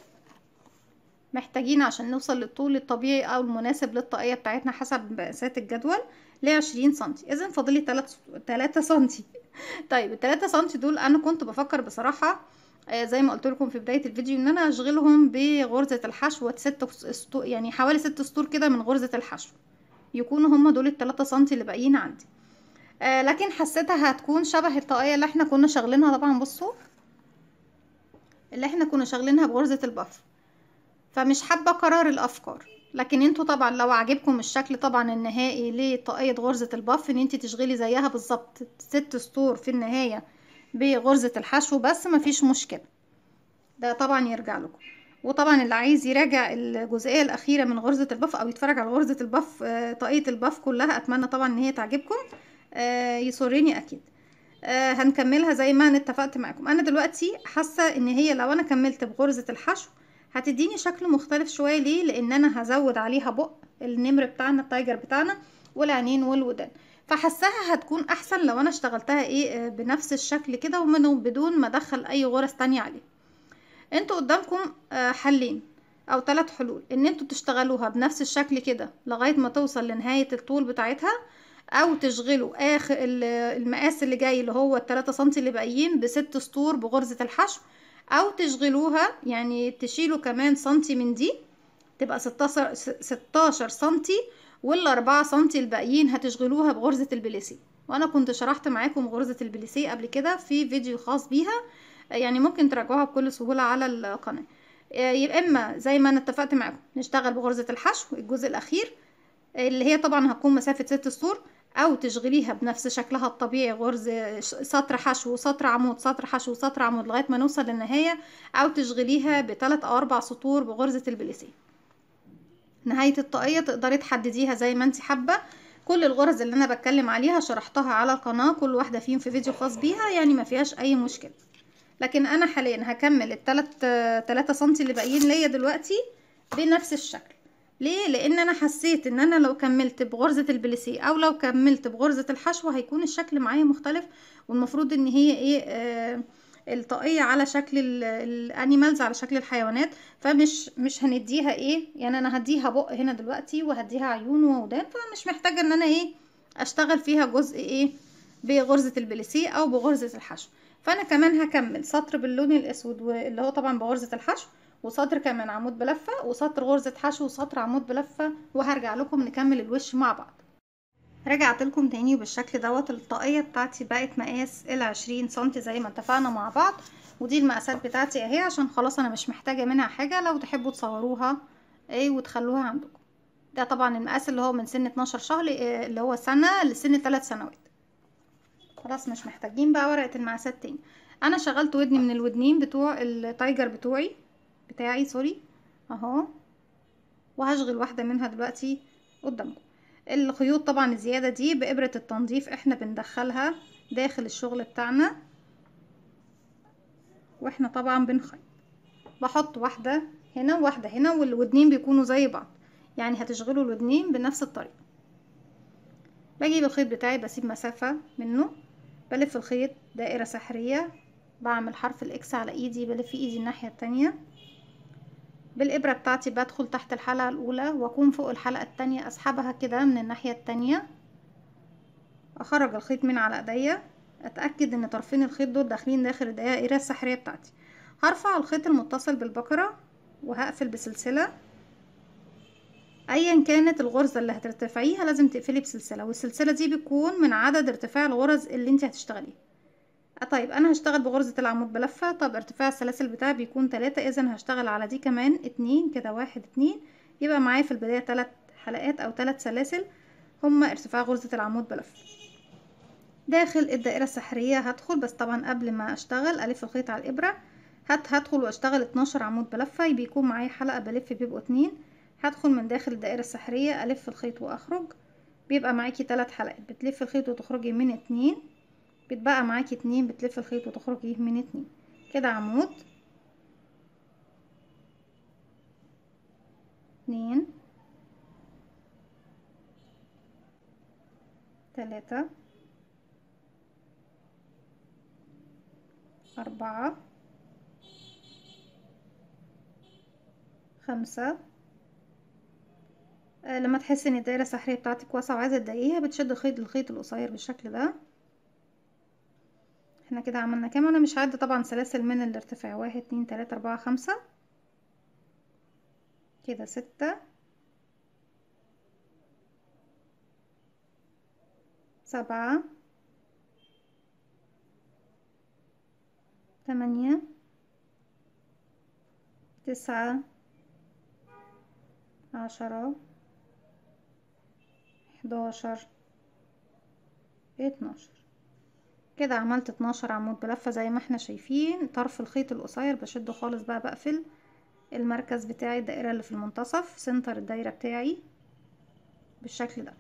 محتاجين عشان نوصل للطول الطبيعي او المناسب للطاقيه بتاعتنا حسب مقاسات الجدول لعشرين سنتي اذا فاضلي تلات تلاتة سنتي طيب التلاتة سنتي دول انا كنت بفكر بصراحة آه، زي ما قلت لكم في بدايه الفيديو ان انا اشغلهم بغرزه الحشو ست سطور يعني حوالي ست سطور كده من غرزه الحشو يكونوا هما دول التلاتة سنتي اللي باقيين عندي آه لكن حسيتها هتكون شبه الطاقيه اللي احنا كنا شغلينها طبعا بصوا اللي احنا كنا شغلينها بغرزه البف فمش حابه اكرر الافكار لكن انتوا طبعا لو عجبكم الشكل طبعا النهائي لطاقية غرزة البف ان انت تشغلي زيها بالظبط ست سطور في النهاية بغرزة الحشو بس مفيش مشكلة ده طبعا يرجع لكم وطبعا اللي عايز يراجع الجزئية الأخيرة من غرزة البف أو يتفرج على غرزة البف آه، طاقية البف كلها أتمنى طبعا إن هي تعجبكم آه، يسرني أكيد آه، هنكملها زي ما انا اتفقت معاكم أنا دلوقتي حاسة إن هي لو أنا كملت بغرزة الحشو هتديني شكل مختلف شويه ليه لان انا هزود عليها بق النمر بتاعنا التايجر بتاعنا والعينين والودان فحسها هتكون احسن لو انا اشتغلتها ايه آه، بنفس الشكل كده ومنه بدون ما ادخل اي غرز تانية عليه انتوا قدامكم آه، حلين او ثلاث حلول ان انتوا تشتغلوها بنفس الشكل كده لغايه ما توصل لنهايه الطول بتاعتها او تشغلوا اخر المقاس اللي جاي اللي هو التلاتة سنتي اللي باقيين بست سطور بغرزة الحشو او تشغلوها يعني تشيلوا كمان سنتي من دي تبقى 16 16 سنتي والاربعة سنتي الباقيين هتشغلوها بغرزة البليسي وانا كنت شرحت معاكم غرزة البليسي قبل كده في فيديو خاص بيها يعني ممكن تراجعوها بكل سهولة على القناة آه، يبقى اما زي ما انا اتفقت معاكم نشتغل بغرزة الحشو الجزء الاخير اللي هي طبعا هتكون مسافة ست سطور أو تشغليها بنفس شكلها الطبيعي غرز سطر حشو سطر عمود سطر حشو سطر عمود لغاية ما نوصل للنهاية أو تشغليها بثلاث أو أربع سطور بغرزة البليسيه نهاية الطاقية تقدري تحدديها زي ما انت حابة كل الغرز اللي انا بتكلم عليها شرحتها على القناة كل واحدة فيهم في فيديو خاص بيها يعني ما فيهاش اي مشكلة لكن انا حاليا هكمل التلات تلاتة سنتي اللي باقيين ليا دلوقتي بنفس الشكل ليه لان انا حسيت ان انا لو كملت بغرزة البليسيه او لو كملت بغرزة الحشو هيكون الشكل معايا مختلف والمفروض ان هي ايه آه الطاقية على شكل الانيمالز على شكل الحيوانات فمش مش هنديها ايه يعني انا هديها بق هنا دلوقتي وهديها عيون وودان فمش محتاجة ان انا ايه اشتغل فيها جزء ايه بغرزة البليسيه او بغرزة الحشو فانا كمان هكمل سطر باللون الاسود واللي هو طبعا بغرزة الحشو وسطر كمان عمود بلفه وسطر غرزه حشو وسطر عمود بلفه وهرجع لكم نكمل الوش مع بعض رجعت لكم تاني وبالشكل دوت الطاقيه بتاعتي بقت مقاس العشرين سنتي زي ما اتفقنا مع بعض ودي المقاسات بتاعتي اهي عشان خلاص انا مش محتاجه منها حاجه لو تحبوا تصوروها اي وتخلوها عندكم ده طبعا المقاس اللي هو من سن 12 شهر آه، اللي هو سنه لسن 3 سنوات خلاص مش محتاجين بقى ورقه المقاسات تاني انا شغلت ودني من الودنين بتوع التايجر بتوعي بتاعي سوري اهو وهشغل واحدة منها دلوقتي قدامكم الخيوط طبعا الزيادة دي بإبرة التنظيف احنا بندخلها داخل الشغل بتاعنا واحنا طبعا بنخيط بحط واحدة هنا وواحدة هنا والودنين بيكونوا زي بعض يعني هتشغلوا الودنين بنفس الطريقة بجيب الخيط بتاعي بسيب مسافة منه بلف الخيط دائرة سحرية بعمل حرف الاكس على ايدي بلف ايدي الناحية التانية بالإبرة بتاعتي بدخل تحت الحلقة الأولى وأكون فوق الحلقة التانية أسحبها كده من الناحية التانية أخرج الخيط من على إيديا أتأكد إن طرفين الخيط دول داخلين داخل الدائرة السحرية بتاعتي هرفع الخيط المتصل بالبكره وهقفل بسلسلة ايا كانت الغرزه اللي هترتفعيها لازم تقفلي بسلسله والسلسله دي بتكون من عدد ارتفاع الغرز اللي انت هتشتغليها آه، طيب انا هشتغل بغرزة العمود بلفة طب ارتفاع السلاسل بتاعي بيكون تلاتة اذا هشتغل على دي كمان اتنين كده واحد اتنين يبقى معايا في البداية تلات حلقات او تلات سلاسل هما ارتفاع غرزة العمود بلفة داخل الدائرة السحرية هدخل بس طبعا قبل ما اشتغل الف الخيط على الابرة هت هدخل واشتغل اتناشر عمود بلفة بيكون معايا حلقة بلف بيبقوا اتنين هدخل من داخل الدائرة السحرية الف الخيط واخرج بيبقى معاكي تلات حلقات بتلف الخيط وتخرجي من اتنين بيتبقى معاكي اتنين بتلف الخيط وتخرجي ايه من اتنين كده عمود اتنين تلاتة أربعة خمسة آه، لما تحس ان الدايرة السحرية بتاعتك واسعة وعايزة تدقيها بتشد الخيط الخيط القصير بالشكل ده احنا كده عملنا كام انا مش هعد طبعا سلاسل من الارتفاع واحد اتنين تلاتة اربعة خمسة كده ستة سبعة تمانية تسعة عشرة حداشر اتناشر كده عملت 12 عمود بلفه زي ما احنا شايفين طرف الخيط القصير بشده خالص بقى بقفل المركز بتاعي الدائره اللي في المنتصف سنتر الدايره بتاعي بالشكل ده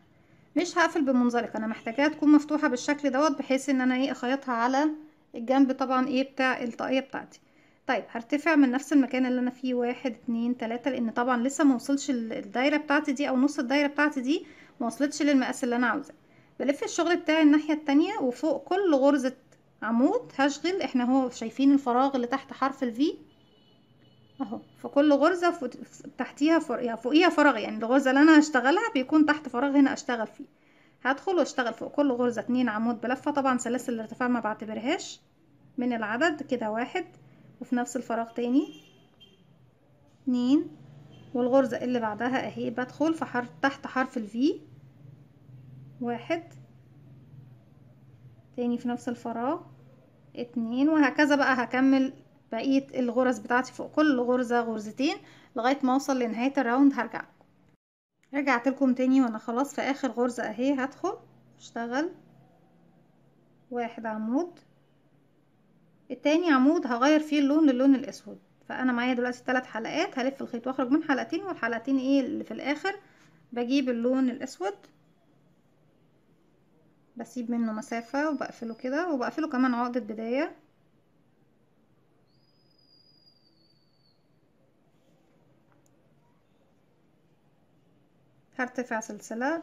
مش هقفل بمنزلق انا محتاجاها تكون مفتوحه بالشكل دوت بحيث ان انا ايه اخيطها على الجنب طبعا ايه بتاع الطاقيه بتاعتي طيب هرتفع من نفس المكان اللي انا فيه واحد اتنين تلاتة لان طبعا لسه ما وصلش الدايره بتاعتي دي او نص الدايره بتاعتي دي ما وصلتش للمقاس اللي انا عاوزاه بلف الشغل بتاعي الناحية التانية وفوق كل غرزة عمود هشغل احنا هو شايفين الفراغ اللي تحت حرف الفي اهو في كل غرزة فوق تحتيها فوق يعني فوقيها فراغ يعني الغرزة اللي انا هشتغلها بيكون تحت فراغ هنا اشتغل فيه هدخل واشتغل فوق كل غرزة اتنين عمود بلفة طبعا سلاسل الارتفاع ما بعتبرهاش من العدد كده واحد وفي نفس الفراغ تاني اتنين والغرزة اللي بعدها اهي بدخل في حرف تحت حرف الفي واحد تاني في نفس الفراغ اتنين وهكذا بقى هكمل بقية الغرز بتاعتي فوق كل غرزة غرزتين لغاية ما اوصل لنهاية الراوند هرجع رجعت لكم تاني وانا خلاص في اخر غرزة اهي هدخل اشتغل واحد عمود التاني عمود هغير فيه اللون للون الاسود فانا معايا دلوقتي ثلاث حلقات هلف الخيط واخرج من حلقتين والحلقتين ايه اللي في الاخر بجيب اللون الاسود بسيب منه مسافة وبقفله كده وبقفله كمان عقدة بداية هرتفع سلسلة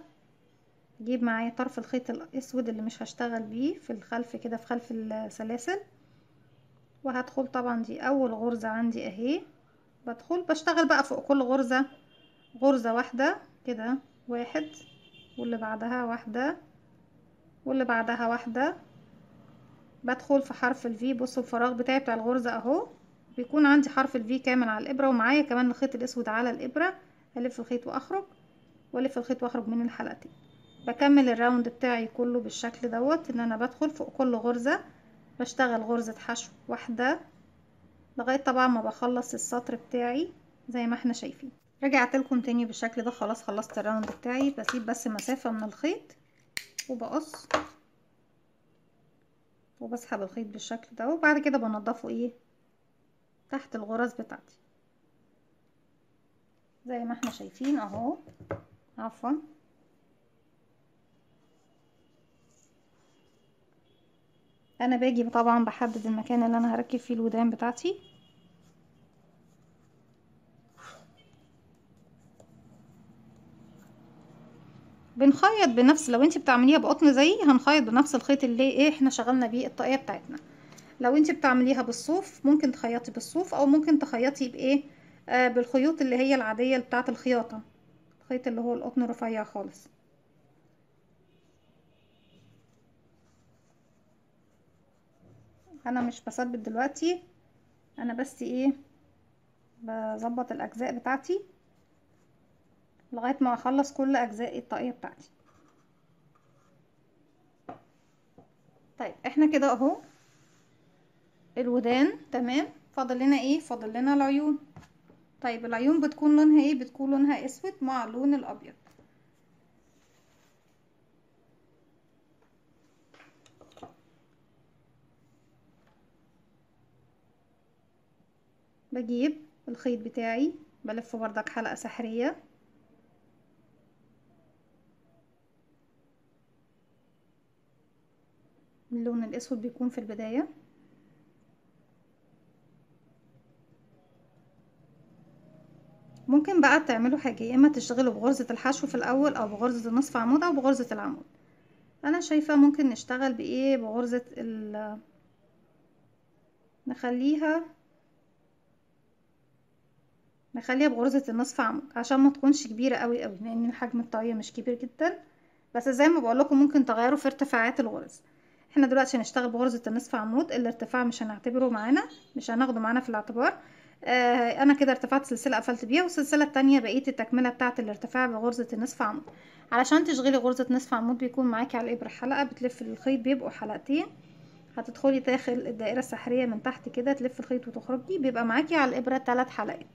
جيب معايا طرف الخيط الاسود اللي مش هشتغل بيه في الخلف كده في خلف السلاسل وهدخل طبعا دي اول غرزة عندي اهي بدخل بشتغل بقى فوق كل غرزة غرزة واحدة كده واحد واللي بعدها واحدة واللي بعدها واحدة بدخل في حرف الفي بصوا الفراغ بتاعي بتاع الغرزة اهو بيكون عندي حرف الفي كامل على الابرة ومعايا كمان الخيط الاسود على الابرة الف الخيط واخرج والف الخيط واخرج من الحلقتين بكمل الراوند بتاعي كله بالشكل دوت ان انا بدخل فوق كل غرزة بشتغل غرزة حشو واحدة لغاية طبعا ما بخلص السطر بتاعي زي ما احنا شايفين رجعت لكم تاني بالشكل ده خلاص خلصت الراوند بتاعي بسيب بس مسافة من الخيط وبقص وبسحب الخيط بالشكل ده وبعد كده بنضفه ايه تحت الغرز بتاعتي زي ما احنا شايفين اهو عفوا انا باجي طبعا بحدد المكان اللي انا هركب فيه الودان بتاعتي بنخيط بنفس لو انت بتعمليها بقطن زيي هنخيط بنفس الخيط اللي ايه احنا شغلنا بيه الطاقيه بتاعتنا لو انت بتعمليها بالصوف ممكن تخيطي بالصوف او ممكن تخيطي بايه آه بالخيوط اللي هي العاديه بتاعه الخياطه الخيط اللي هو القطن رفيع خالص انا مش بثبت دلوقتي انا بس ايه بظبط الاجزاء بتاعتي لغاية ما اخلص كل اجزاء الطاقية بتاعتي طيب احنا كده اهو الودان تمام فاضل لنا ايه فاضل لنا العيون طيب العيون بتكون لونها ايه بتكون لونها اسود مع اللون الابيض بجيب الخيط بتاعي بلف بردك حلقة سحرية اللون الاسود بيكون في البداية ممكن بقى تعملوا حاجة يا اما تشتغلوا بغرزة الحشو في الاول او بغرزة النصف عمود او بغرزة العمود انا شايفة ممكن نشتغل بايه بغرزة ال نخليها نخليها بغرزة النصف عمود عشان ما تكونش كبيرة قوي قوي لان حجم الطاقية مش كبير جدا بس زي ما بقولكم ممكن تغيروا في ارتفاعات الغرز احنا دلوقتي هنشتغل بغرزة النصف عمود الارتفاع مش هنعتبره معانا مش هناخده معانا في الاعتبار آه انا كده ارتفعت سلسلة قفلت بيها والسلسلة التانية بقيت التكملة بتاعة الارتفاع بغرزة النصف عمود علشان تشغلي غرزة نصف عمود بيكون معاكي على الابرة حلقة بتلف الخيط بيبقوا حلقتين هتدخلي داخل الدائرة السحرية من تحت كده تلف الخيط وتخرجي بيبقى معاكي على الابرة تلات حلقات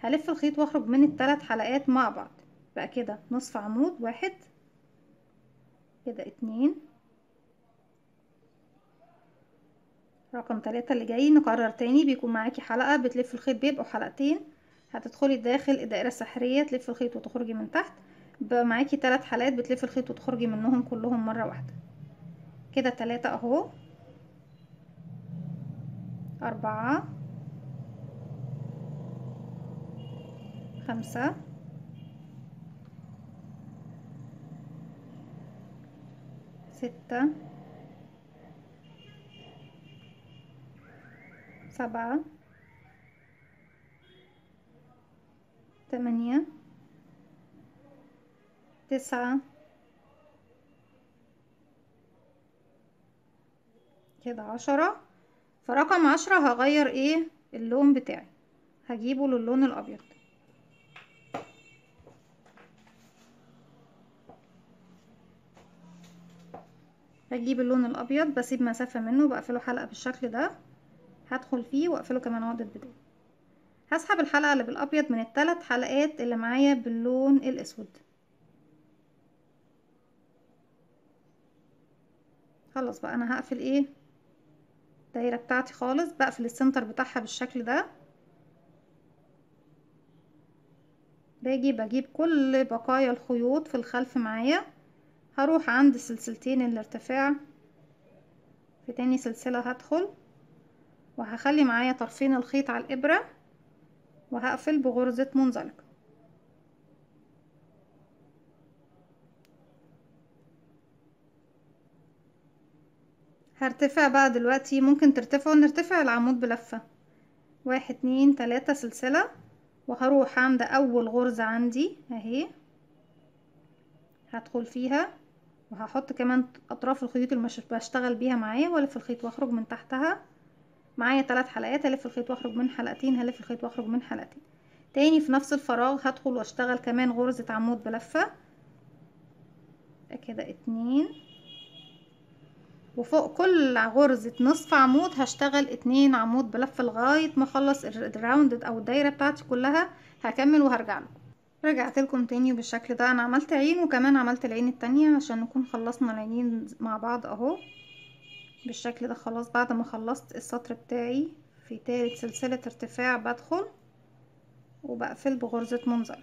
هلف الخيط واخرج من التلات حلقات مع بعض بقى كده نصف عمود واحد كده اتنين رقم تلاتة اللي جاي نكرر تاني بيكون معاكي حلقة بتلف الخيط بيبقوا حلقتين هتدخلي داخل الدائرة السحرية تلف الخيط وتخرجي من تحت بقى معاكي تلات حلقات بتلف الخيط وتخرجي منهم كلهم مرة واحدة كده تلاتة اهو أربعة خمسة ستة سبعة ثمانية تسعة كده عشرة فرقم عشرة هغير ايه اللون بتاعي هجيبه للون الابيض هجيب اللون الابيض بسيب مسافة منه بقفله حلقة بالشكل ده هدخل فيه واقفله كمان عقدة بداية هسحب الحلقة اللي بالابيض من الثلاث حلقات اللي معايا باللون الاسود خلاص بقى انا هقفل ايه الدايرة بتاعتي خالص بقفل السنتر بتاعها بالشكل ده باجي بجيب كل بقايا الخيوط في الخلف معايا هروح عند سلسلتين الارتفاع في تاني سلسلة هدخل وهخلي معايا طرفين الخيط على الإبرة وهقفل بغرزة منزلقة هرتفع بقى دلوقتي ممكن ترتفعوا نرتفع العمود بلفة واحد اتنين تلاتة سلسلة وهروح عند اول غرزة عندي اهي هدخل فيها وهحط كمان اطراف الخيوط اللي بشتغل بيها معايا والف الخيط واخرج من تحتها معايا ثلاث حلقات هلف الخيط واخرج من حلقتين هلف الخيط واخرج من حلقتين تاني في نفس الفراغ هدخل واشتغل كمان غرزة عمود بلفة كده اتنين وفوق كل غرزة نصف عمود هشتغل اتنين عمود بلف لغاية ما اخلص الراوند او الدايرة بتاعتي كلها هكمل وهرجع لكم رجعت لكم تاني بالشكل ده انا عملت عين وكمان عملت العين التانية عشان نكون خلصنا العينين مع بعض اهو بالشكل ده خلاص بعد ما خلصت السطر بتاعي في تالت سلسلة ارتفاع بدخل وبقفل بغرزة منزلقة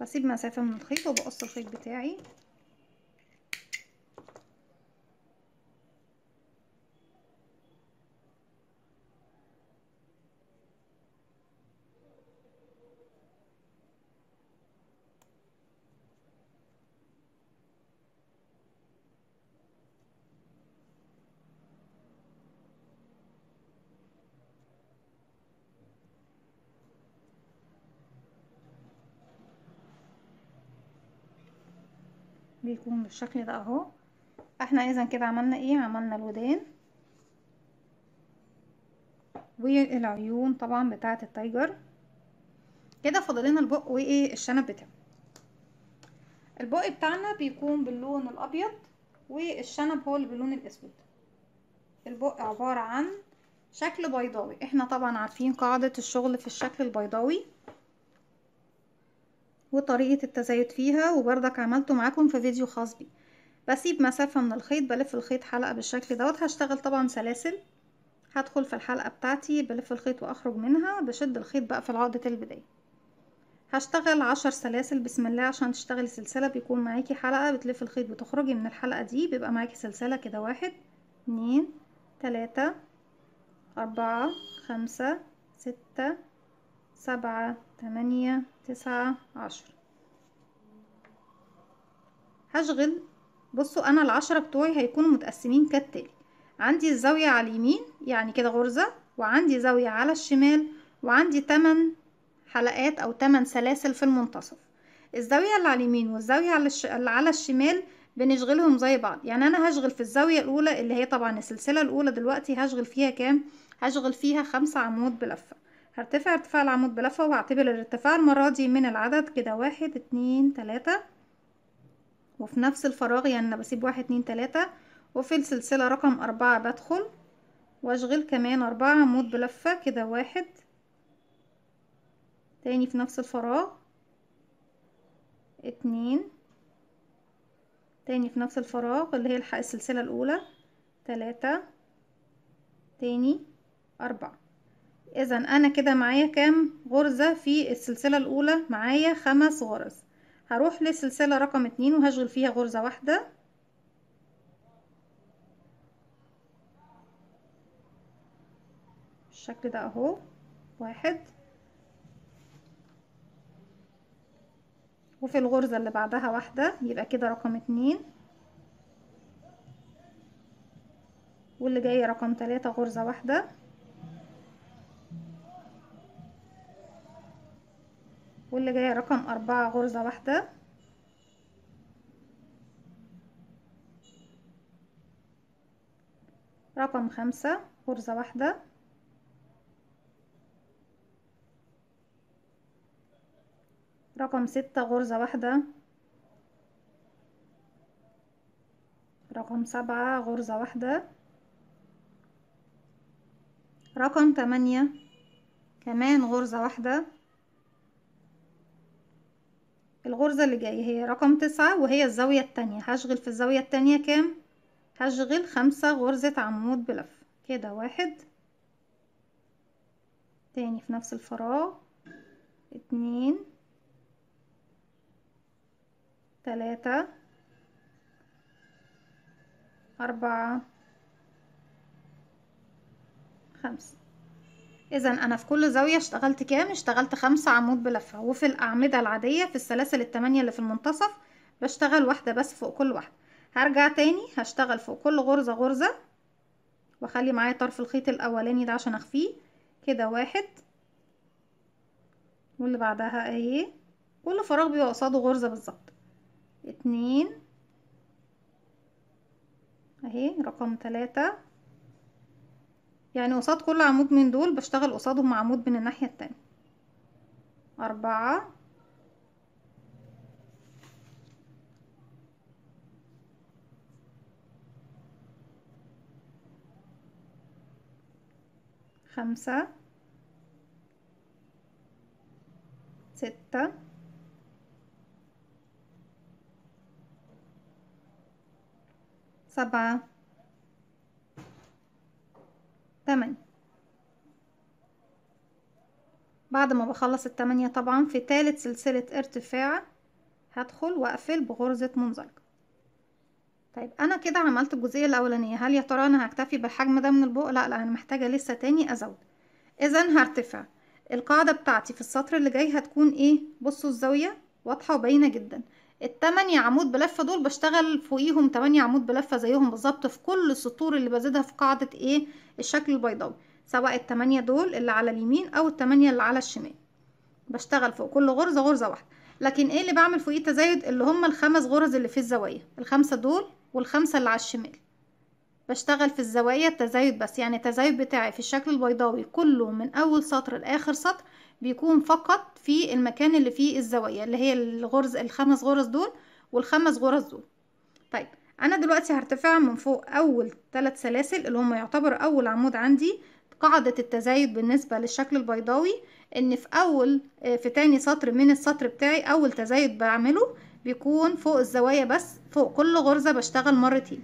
بسيب مسافة من الخيط وبقص الخيط بتاعي بيكون بالشكل ده اهو احنا اذا كده عملنا ايه عملنا الودان والعيون طبعا بتاعه التايجر كده فضلنا البق وايه الشنب بتاعه البق بتاعنا بيكون باللون الابيض والشنب هو اللي باللون الاسود البق عباره عن شكل بيضاوي احنا طبعا عارفين قاعده الشغل في الشكل البيضاوي وطريقة التزايد فيها وبرضك عملته معاكم في فيديو خاص بي بسيب مسافة من الخيط بلف الخيط حلقة بالشكل دوت هشتغل طبعا سلاسل هدخل في الحلقة بتاعتي بلف الخيط واخرج منها بشد الخيط بقى في عقدة البداية هشتغل عشر سلاسل بسم الله عشان تشتغلي سلسلة بيكون معاكي حلقة بتلف الخيط بتخرجي من الحلقة دي بيبقى معاكي سلسلة كده واحد اتنين تلاتة أربعة خمسة ستة سبعة تمانية تسعة عشرة هشغل بصوا انا العشرة بتوعي هيكونوا متقسمين كالتالي عندي الزاوية على اليمين يعني كده غرزة وعندي زاوية على الشمال وعندي تمن حلقات او تمن سلاسل في المنتصف الزاوية اللي على اليمين والزاوية اللي على الشمال بنشغلهم زي بعض يعني انا هشغل في الزاوية الاولى اللي هي طبعا السلسلة الاولى دلوقتي هشغل فيها كام هشغل فيها خمسة عمود بلفة هرتفع ارتفاع العمود بلفة وهعتبر الارتفاع المرة دي من العدد كده واحد اتنين تلاتة وفي نفس الفراغ يعني انا بسيب واحد اتنين تلاتة وفي السلسلة رقم اربعة بدخل واشغل كمان اربعة عمود بلفة كده واحد تاني في نفس الفراغ اتنين تاني في نفس الفراغ اللي هي السلسلة الاولى تلاتة تاني اربعة اذا انا كده معايا كام غرزة في السلسلة الاولى معايا خمس غرز هروح للسلسلة رقم اتنين وهشغل فيها غرزة واحدة بالشكل ده اهو واحد وفي الغرزة اللي بعدها واحدة يبقى كده رقم اتنين واللي جاي رقم تلاتة غرزة واحدة واللي جاية رقم أربعة غرزة واحدة رقم خمسة غرزة واحدة رقم ستة غرزة واحدة رقم سبعة غرزة واحدة رقم تمانية كمان غرزة واحدة الغرزة اللي جاية هي رقم تسعة وهي الزاوية التانية هشغل في الزاوية التانية كام هشغل خمسة غرزة عمود بلف كده واحد تاني في نفس الفراغ اتنين تلاتة أربعة خمسة اذا انا في كل زاويه اشتغلت كام اشتغلت خمسة عمود بلفه وفي الاعمده العاديه في السلاسل الثمانيه اللي في المنتصف بشتغل واحده بس فوق كل واحده هرجع تاني هشتغل فوق كل غرزه غرزه واخلي معايا طرف الخيط الاولاني ده عشان اخفيه كده واحد واللي بعدها اهي كل فراغ بيبقى قصاده غرزه بالظبط اتنين اهي رقم تلاتة يعني قصاد كل عمود من دول بشتغل قصادهم عمود من الناحية التانية أربعة خمسة ستة سبعة تمانية بعد ما بخلص التمانية طبعا في تالت سلسلة ارتفاع هدخل واقفل بغرزة منزلقة طيب انا كده عملت الجزئية الاولانية هل يا ترى انا هكتفي بالحجم ده من البوق لا لا انا محتاجة لسه تاني ازود اذا هرتفع القاعدة بتاعتي في السطر اللي جاي هتكون ايه بصوا الزاوية واضحة وباينة جدا التمانية عمود بلفة دول بشتغل فوقيهم تمانية عمود بلفة زيهم بالظبط في كل السطور اللي بزيدها في قاعدة ايه الشكل البيضاوي سواء التمانية دول اللي على اليمين او التمانية اللي على الشمال بشتغل فوق كل غرزة غرزة واحدة لكن ايه اللي بعمل فوقيه تزايد اللي هم الخمس غرز اللي في الزوايا الخمسة دول والخمسة اللي على الشمال بشتغل في الزوايا التزايد بس يعني التزايد بتاعي في الشكل البيضاوي كله من اول سطر لاخر سطر بيكون فقط في المكان اللي فيه الزوايا اللي هي الغرز الخمس غرز دول والخمس غرز دول طيب انا دلوقتي هرتفع من فوق اول ثلاث سلاسل اللي هم يعتبر اول عمود عندي قاعدة التزايد بالنسبة للشكل البيضاوي ان في اول آه، في تاني سطر من السطر بتاعي اول تزايد بعمله بيكون فوق الزوايا بس فوق كل غرزة بشتغل مرتين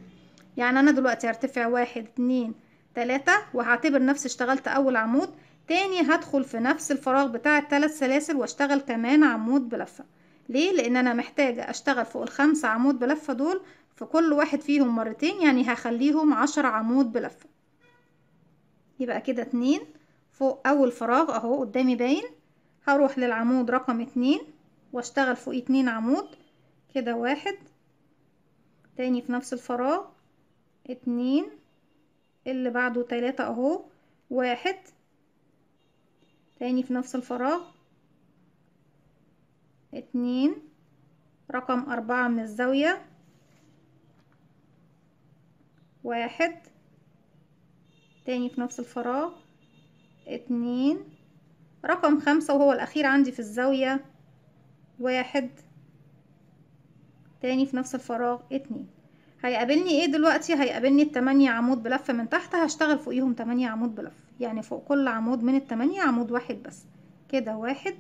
يعني انا دلوقتي هرتفع واحد اتنين تلاتة وهعتبر نفسي اشتغلت اول عمود تاني هدخل في نفس الفراغ بتاع التلات سلاسل واشتغل كمان عمود بلفة ليه؟ لان انا محتاجة اشتغل فوق الخمس عمود بلفة دول في كل واحد فيهم مرتين يعني هخليهم عشر عمود بلفة يبقى كده اتنين فوق اول فراغ اهو قدامي باين هروح للعمود رقم اتنين واشتغل فوق اتنين عمود كده واحد تاني في نفس الفراغ اتنين اللي بعده تلاتة اهو واحد تاني في نفس الفراغ اتنين رقم أربعة من الزاوية واحد تاني في نفس الفراغ اتنين رقم خمسة وهو الأخير عندي في الزاوية واحد تاني في نفس الفراغ اتنين هيقابلني ايه دلوقتي هيقابلني التمانية عمود بلفة من تحت هشتغل فوقيهم تمانية عمود بلفة يعني فوق كل عمود من التمانية عمود واحد بس كده واحد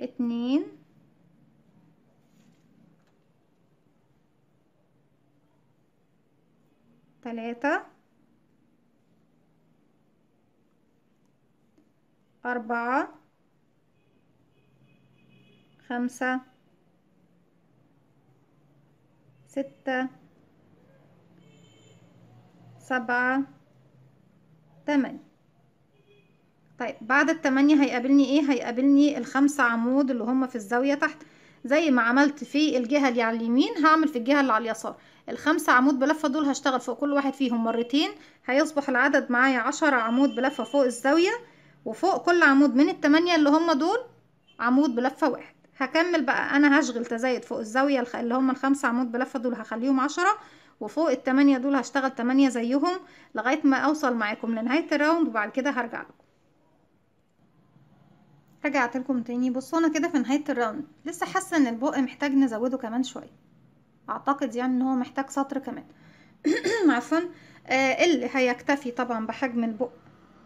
اتنين تلاتة أربعة خمسة ستة سبعة تمانية طيب بعد التمانية هيقابلني ايه هيقابلني الخمسة عمود اللي هم في الزاوية تحت زي ما عملت في الجهة اللي على اليمين هعمل في الجهة اللي على اليسار الخمسة عمود بلفة دول هشتغل فوق كل واحد فيهم مرتين هيصبح العدد معايا عشرة عمود بلفة فوق الزاوية وفوق كل عمود من التمانية اللي هم دول عمود بلفة واحد هكمل بقى انا هشغل تزايد فوق الزاوية اللي هم الخمسة عمود بلفة دول هخليهم عشرة وفوق التمانية دول هشتغل تمانية زيهم لغاية ما اوصل معاكم لنهاية الراوند وبعد كده هرجع لكم رجعت لكم تاني بصوا انا كده في نهاية الراوند لسه حاسة ان البق محتاج نزوده كمان شوية اعتقد يعني ان هو محتاج سطر كمان عفوا آه اللي هيكتفي طبعا بحجم البق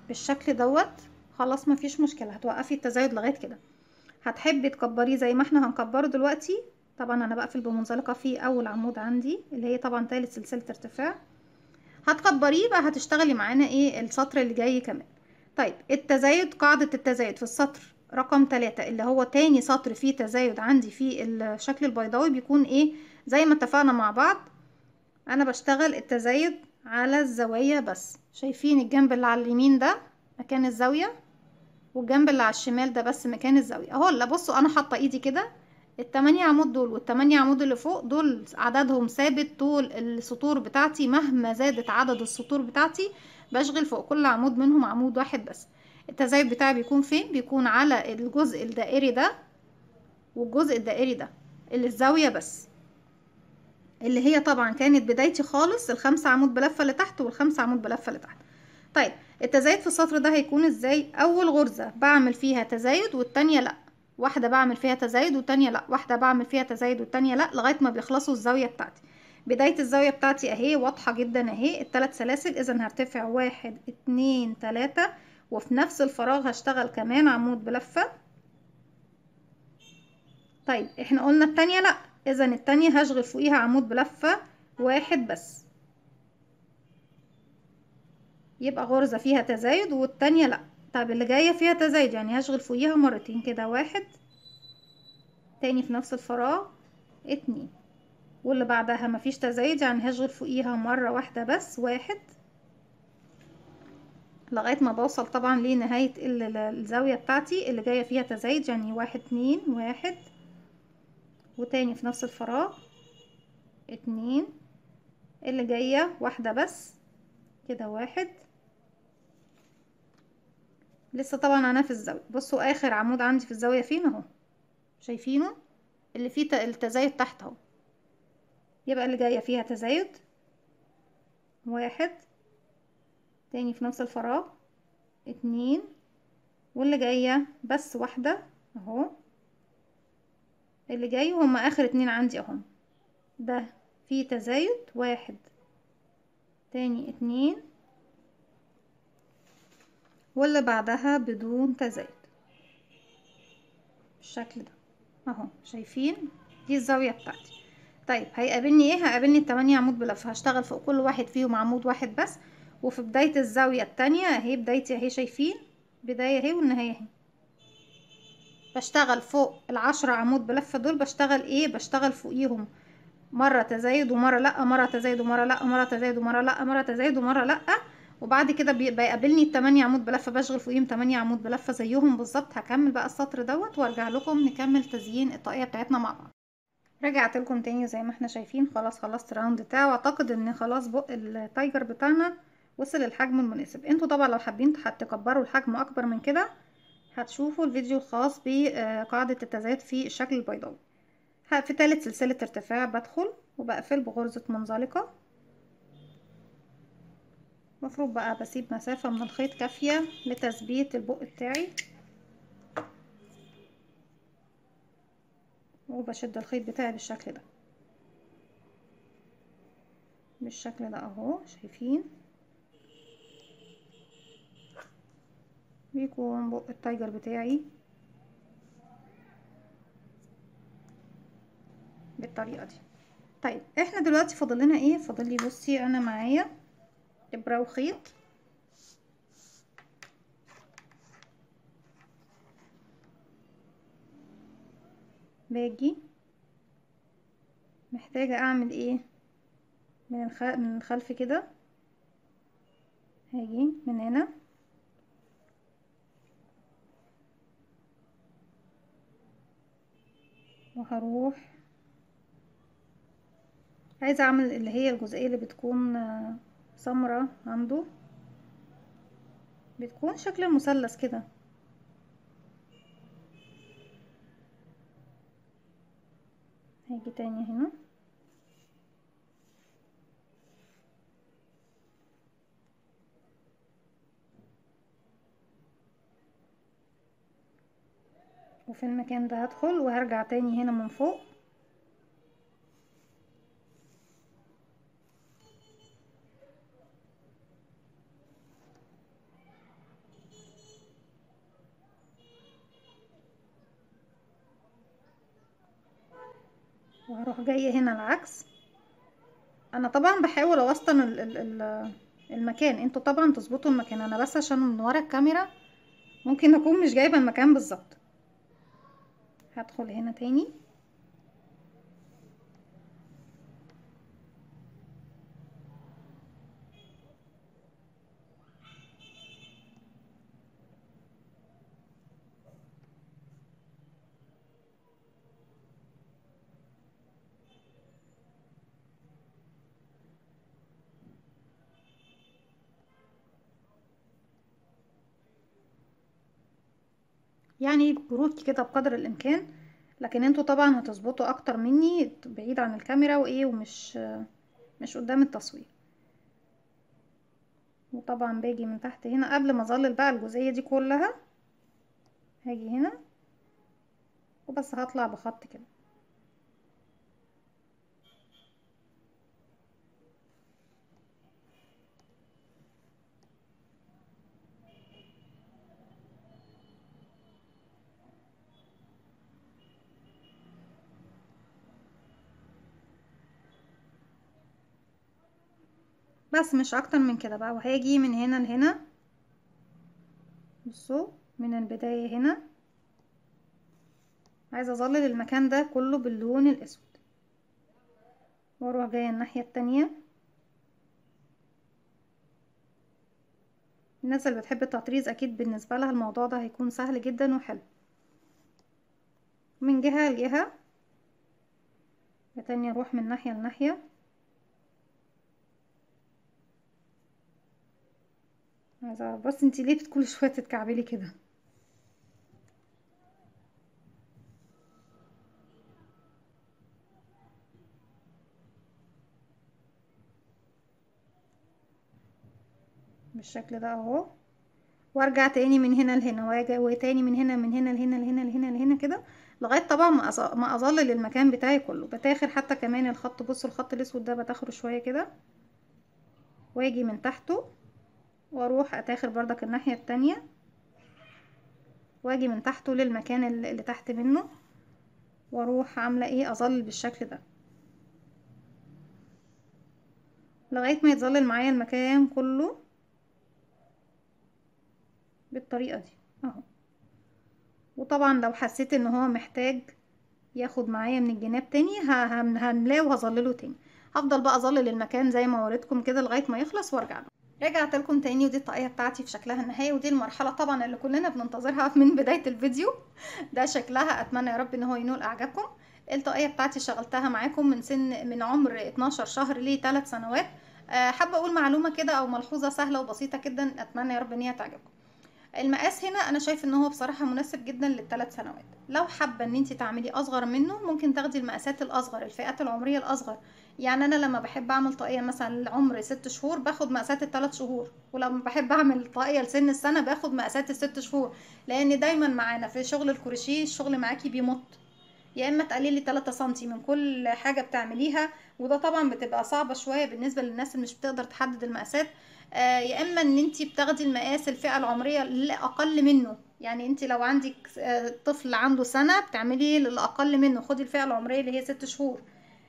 بالشكل دوت خلاص مفيش مشكلة هتوقفي التزايد لغاية كده هتحبي تكبريه زي ما احنا هنكبره دلوقتي طبعا انا بقفل بمنزلقه في اول عمود عندي اللي هي طبعا ثالث سلسله ارتفاع هتكبريه بقى هتشتغلي معانا ايه السطر اللي جاي كمان طيب التزايد قاعده التزايد في السطر رقم ثلاثة اللي هو تاني سطر فيه تزايد عندي في الشكل البيضاوي بيكون ايه زي ما اتفقنا مع بعض انا بشتغل التزايد على الزوايا بس شايفين الجنب اللي على اليمين ده مكان الزاويه والجنب اللي على الشمال ده بس مكان الزاويه اهو لا بصوا انا حاطه ايدي كده التمانية عمود دول والتمانية عمود اللي فوق دول عددهم ثابت طول السطور بتاعتي مهما زادت عدد السطور بتاعتي بشغل فوق كل عمود منهم عمود واحد بس التزايد بتاعي بيكون فين بيكون على الجزء الدائري ده والجزء الدائري ده اللي الزاوية بس اللي هي طبعا كانت بدايتي خالص الخمسة عمود بلفة لتحت والخمسة عمود بلفة لتحت طيب التزايد في السطر ده هيكون ازاي اول غرزة بعمل فيها تزايد والتانية لا واحدة بعمل فيها تزايد والتانية لا واحدة بعمل فيها تزايد والتانية لا لغاية ما بيخلصوا الزاوية بتاعتي بداية الزاوية بتاعتي اهي واضحة جدا اهي الثلاث سلاسل اذا هرتفع واحد اتنين تلاتة وفي نفس الفراغ هشتغل كمان عمود بلفة طيب احنا قلنا التانية لا اذا التانية هشغل فوقيها عمود بلفة واحد بس يبقى غرزة فيها تزايد والتانية لا طب اللي جاية فيها تزايد يعني هشغل فوقيها مرتين كده واحد تاني في نفس الفراغ اتنين واللي بعدها مفيش تزايد يعني هشغل فوقيها مرة واحدة بس واحد لغاية ما بوصل طبعا لنهاية الزاوية بتاعتي اللي جاية فيها تزايد يعني واحد اتنين واحد وتاني في نفس الفراغ اتنين اللي جاية واحدة بس كده واحد لسه طبعا انا في الزاوية بصوا اخر عمود عندي في الزاوية فين اهو شايفينه اللي فيه التزايد تحت اهو يبقى اللي جاية فيها تزايد واحد تاني في نفس الفراغ اتنين واللي جاية بس واحدة اهو اللي جاي هما اخر اتنين عندي اهم ده فيه تزايد واحد تاني اتنين واللي بعدها بدون تزايد بالشكل ده اهو شايفين دي الزاوية بتاعتي طيب هيقابلني ايه هيقابلني التمانية عمود بلف هشتغل فوق كل واحد فيهم عمود واحد بس وفي بداية الزاوية التانية اهي بدايتي اهي شايفين بداية اهي والنهاية اهي بشتغل فوق العشرة عمود بلف دول بشتغل ايه بشتغل فوقيهم مرة تزايد ومرة لأ مرة تزايد ومرة لأ مرة تزايد ومرة لأ مرة تزايد ومرة لأ وبعد كده بيبقى يقابلني التمانية عمود بلفه بشغل فوقيهم تمانية عمود بلفه زيهم بالظبط هكمل بقى السطر دوت وارجع لكم نكمل تزيين الطاقيه بتاعتنا مع بعض رجعت لكم تاني زي ما احنا شايفين خلاص خلصت الراوند بتاعه واعتقد ان خلاص بق التايجر بتاعنا وصل الحجم المناسب انتوا طبعا لو حابين تكبروا الحجم اكبر من كده هتشوفوا الفيديو الخاص بقاعده التزايد في الشكل البيضاوي في تالت سلسله ارتفاع بدخل وبقفل بغرزه منزلقه المفروض بقى بسيب مسافة من الخيط كافية لتثبيت البق بتاعي وبشد الخيط بتاعي بالشكل ده بالشكل ده اهو شايفين بيكون بق التايجر بتاعي بالطريقه دي طيب احنا دلوقتي فاضل لنا ايه فاضل لي بصي انا معايا إبرة وخيط باجي محتاجة أعمل إيه من, من الخلف كده هاجي من هنا وهروح عايزة اعمل اللي هي الجزئية اللي بتكون سمرة عنده بتكون شكل المثلث كده هاجي تاني هنا وفي المكان ده هدخل وهرجع تاني هنا من فوق اروح جايه هنا العكس انا طبعا بحاول اوسطن المكان انتوا طبعا تظبطوا المكان انا بس عشان من ورا الكاميرا ممكن اكون مش جايبه المكان بالظبط هدخل هنا تاني يعني كروت كده بقدر الامكان لكن انتوا طبعا هتظبطوا اكتر مني بعيد عن الكاميرا وايه ومش مش قدام التصوير وطبعا باجي من تحت هنا قبل ما اظلل بقى الجزئيه دي كلها هاجي هنا وبس هطلع بخط كده بس مش اكتر من كده بقى وهاجي من هنا لهنا بصوا من البداية هنا عايزة اظلل المكان ده كله باللون الاسود واروح جاية الناحية التانية الناس اللي بتحب التطريز اكيد بالنسبة لها الموضوع ده هيكون سهل جدا وحلو من جهة لجهة التانية اروح من ناحية لناحية بس انتي ليه كل شويه تتكعبلي كده بالشكل ده اهو وارجع تاني من هنا لهنا واجي وتاني من هنا من هنا لهنا لهنا لهنا لهنا كده لغايه طبعا ما ما اظلل المكان بتاعي كله بتاخر حتى كمان الخط بصوا الخط الاسود ده بتاخره شويه كده واجي من تحته واروح اتاخر بردك الناحية التانية واجي من تحته للمكان اللي تحت منه واروح عاملة ايه اظلل بالشكل ده لغاية ما يتظلل معايا المكان كله بالطريقة دي اهو وطبعا لو حسيت ان هو محتاج ياخد معايا من الجناب تاني هملاه وهظلله تاني هفضل بقى اظلل المكان زي ما وريتكم كده لغايه ما يخلص وارجع له رجعت لكم تاني ودي الطاقية بتاعتي في شكلها النهائي ودي المرحلة طبعا اللي كلنا بننتظرها من بداية الفيديو ده شكلها اتمنى يا رب ان هو ينول اعجابكم الطاقية بتاعتي شغلتها معاكم من سن من عمر 12 شهر ل 3 سنوات آه، حابة اقول معلومة كده او ملحوظة سهلة وبسيطة جدا اتمنى يا رب ان هي تعجبكم المقاس هنا انا شايف ان هو بصراحة مناسب جدا للتلات سنوات لو حابة ان انت تعملي اصغر منه ممكن تاخدي المقاسات الاصغر الفئات العمرية الاصغر يعني انا لما بحب اعمل طاقيه مثلا لعمر ست شهور باخد مقاسات الثلاث شهور ولما بحب اعمل طاقيه لسن السنه باخد مقاسات الست شهور لان دايما معانا في شغل الكروشيه الشغل معاكي بيمط يا اما تقللي 3 سم من كل حاجه بتعمليها وده طبعا بتبقى صعبه شويه بالنسبه للناس اللي مش بتقدر تحدد المقاسات آه، يا اما ان انت بتاخدي المقاس الفئه العمريه الاقل اقل منه يعني انت لو عندك آه، طفل عنده سنه بتعملي الاقل منه خدي الفئه العمريه اللي هي ست شهور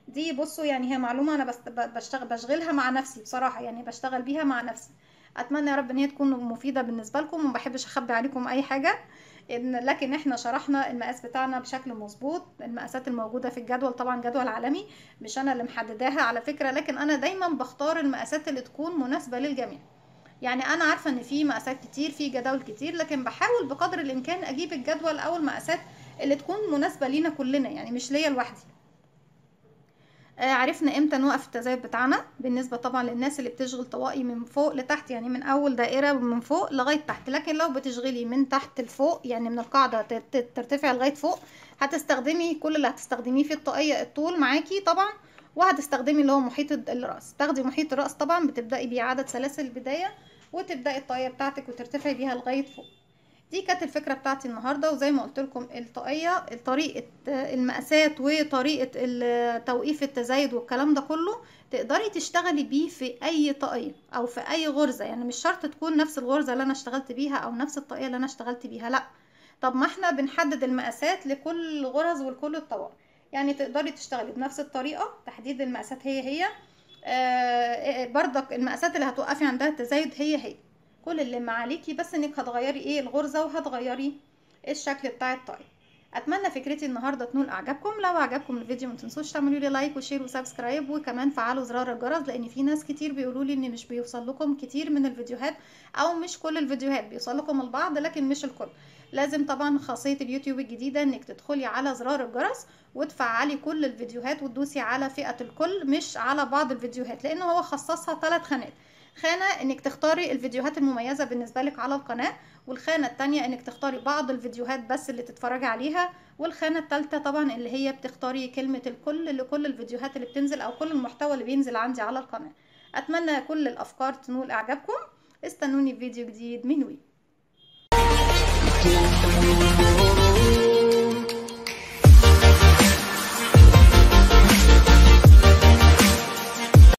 دي بصوا يعني هي معلومه انا بشتغل بشغلها مع نفسي بصراحه يعني بشتغل بيها مع نفسي اتمنى يا رب ان هي تكون مفيده بالنسبه لكم وما بحبش اخبي عليكم اي حاجه إن لكن احنا شرحنا المقاس بتاعنا بشكل مظبوط المقاسات الموجوده في الجدول طبعا جدول عالمي مش انا اللي محدداها على فكره لكن انا دايما بختار المقاسات اللي تكون مناسبه للجميع يعني انا عارفه ان في مقاسات كتير في جداول كتير لكن بحاول بقدر الامكان اجيب الجدول او المقاسات اللي تكون مناسبه لينا كلنا يعني مش ليا لوحدي آه، عرفنا امتى نوقف التزايد بتاعنا بالنسبة طبعا للناس اللي بتشغل طواقي من فوق لتحت يعني من اول دائرة من فوق لغاية تحت لكن لو بتشغلي من تحت لفوق يعني من القاعدة ترتفع لغاية فوق هتستخدمي كل اللي هتستخدميه في الطاقية الطول معاكي طبعا وهتستخدمي اللي هو محيط الراس تاخدي محيط الراس طبعا بتبدأي بيه عدد سلاسل البداية وتبدأي الطاقية بتاعتك وترتفعي بيها لغاية فوق دي كانت الفكرة بتاعتي النهاردة وزي ما قلت لكم الطاقية طريقة المقاسات وطريقة توقيف التزايد والكلام ده كله تقدري تشتغلي بيه في اي طاقية او في اي غرزة يعني مش شرط تكون نفس الغرزة اللي انا اشتغلت بيها او نفس الطاقية اللي انا اشتغلت بيها لا طب ما احنا بنحدد المقاسات لكل الغرز ولكل الطوارئ يعني تقدري تشتغلي بنفس الطريقة تحديد المقاسات هي هي آه, آه، بردك المقاسات اللي هتوقفي عندها التزايد هي هي كل اللي عليكي بس انك هتغيري ايه الغرزه وهتغيري الشكل بتاع الطاقيه اتمنى فكرتي النهارده تنول اعجابكم لو عجبكم الفيديو ما تنسوش تعملوا لي لايك وشير وسبسكرايب وكمان فعلوا زرار الجرس لان في ناس كتير بيقولوا لي ان مش بيوصل لكم كتير من الفيديوهات او مش كل الفيديوهات بيوصل لكم البعض لكن مش الكل لازم طبعا خاصيه اليوتيوب الجديده انك تدخلي على زرار الجرس وتفعلي كل الفيديوهات وتدوسي على فئه الكل مش على بعض الفيديوهات لان هو خصصها ثلاث خانات خانة انك تختاري الفيديوهات المميزة بالنسبة لك على القناة والخانة التانية انك تختاري بعض الفيديوهات بس اللي تتفرجي عليها والخانة التالتة طبعا اللي هي بتختاري كلمة الكل لكل الفيديوهات اللي بتنزل او كل المحتوى اللي بينزل عندي على القناة اتمنى كل الافكار تنول اعجابكم استنوني في فيديو جديد من وي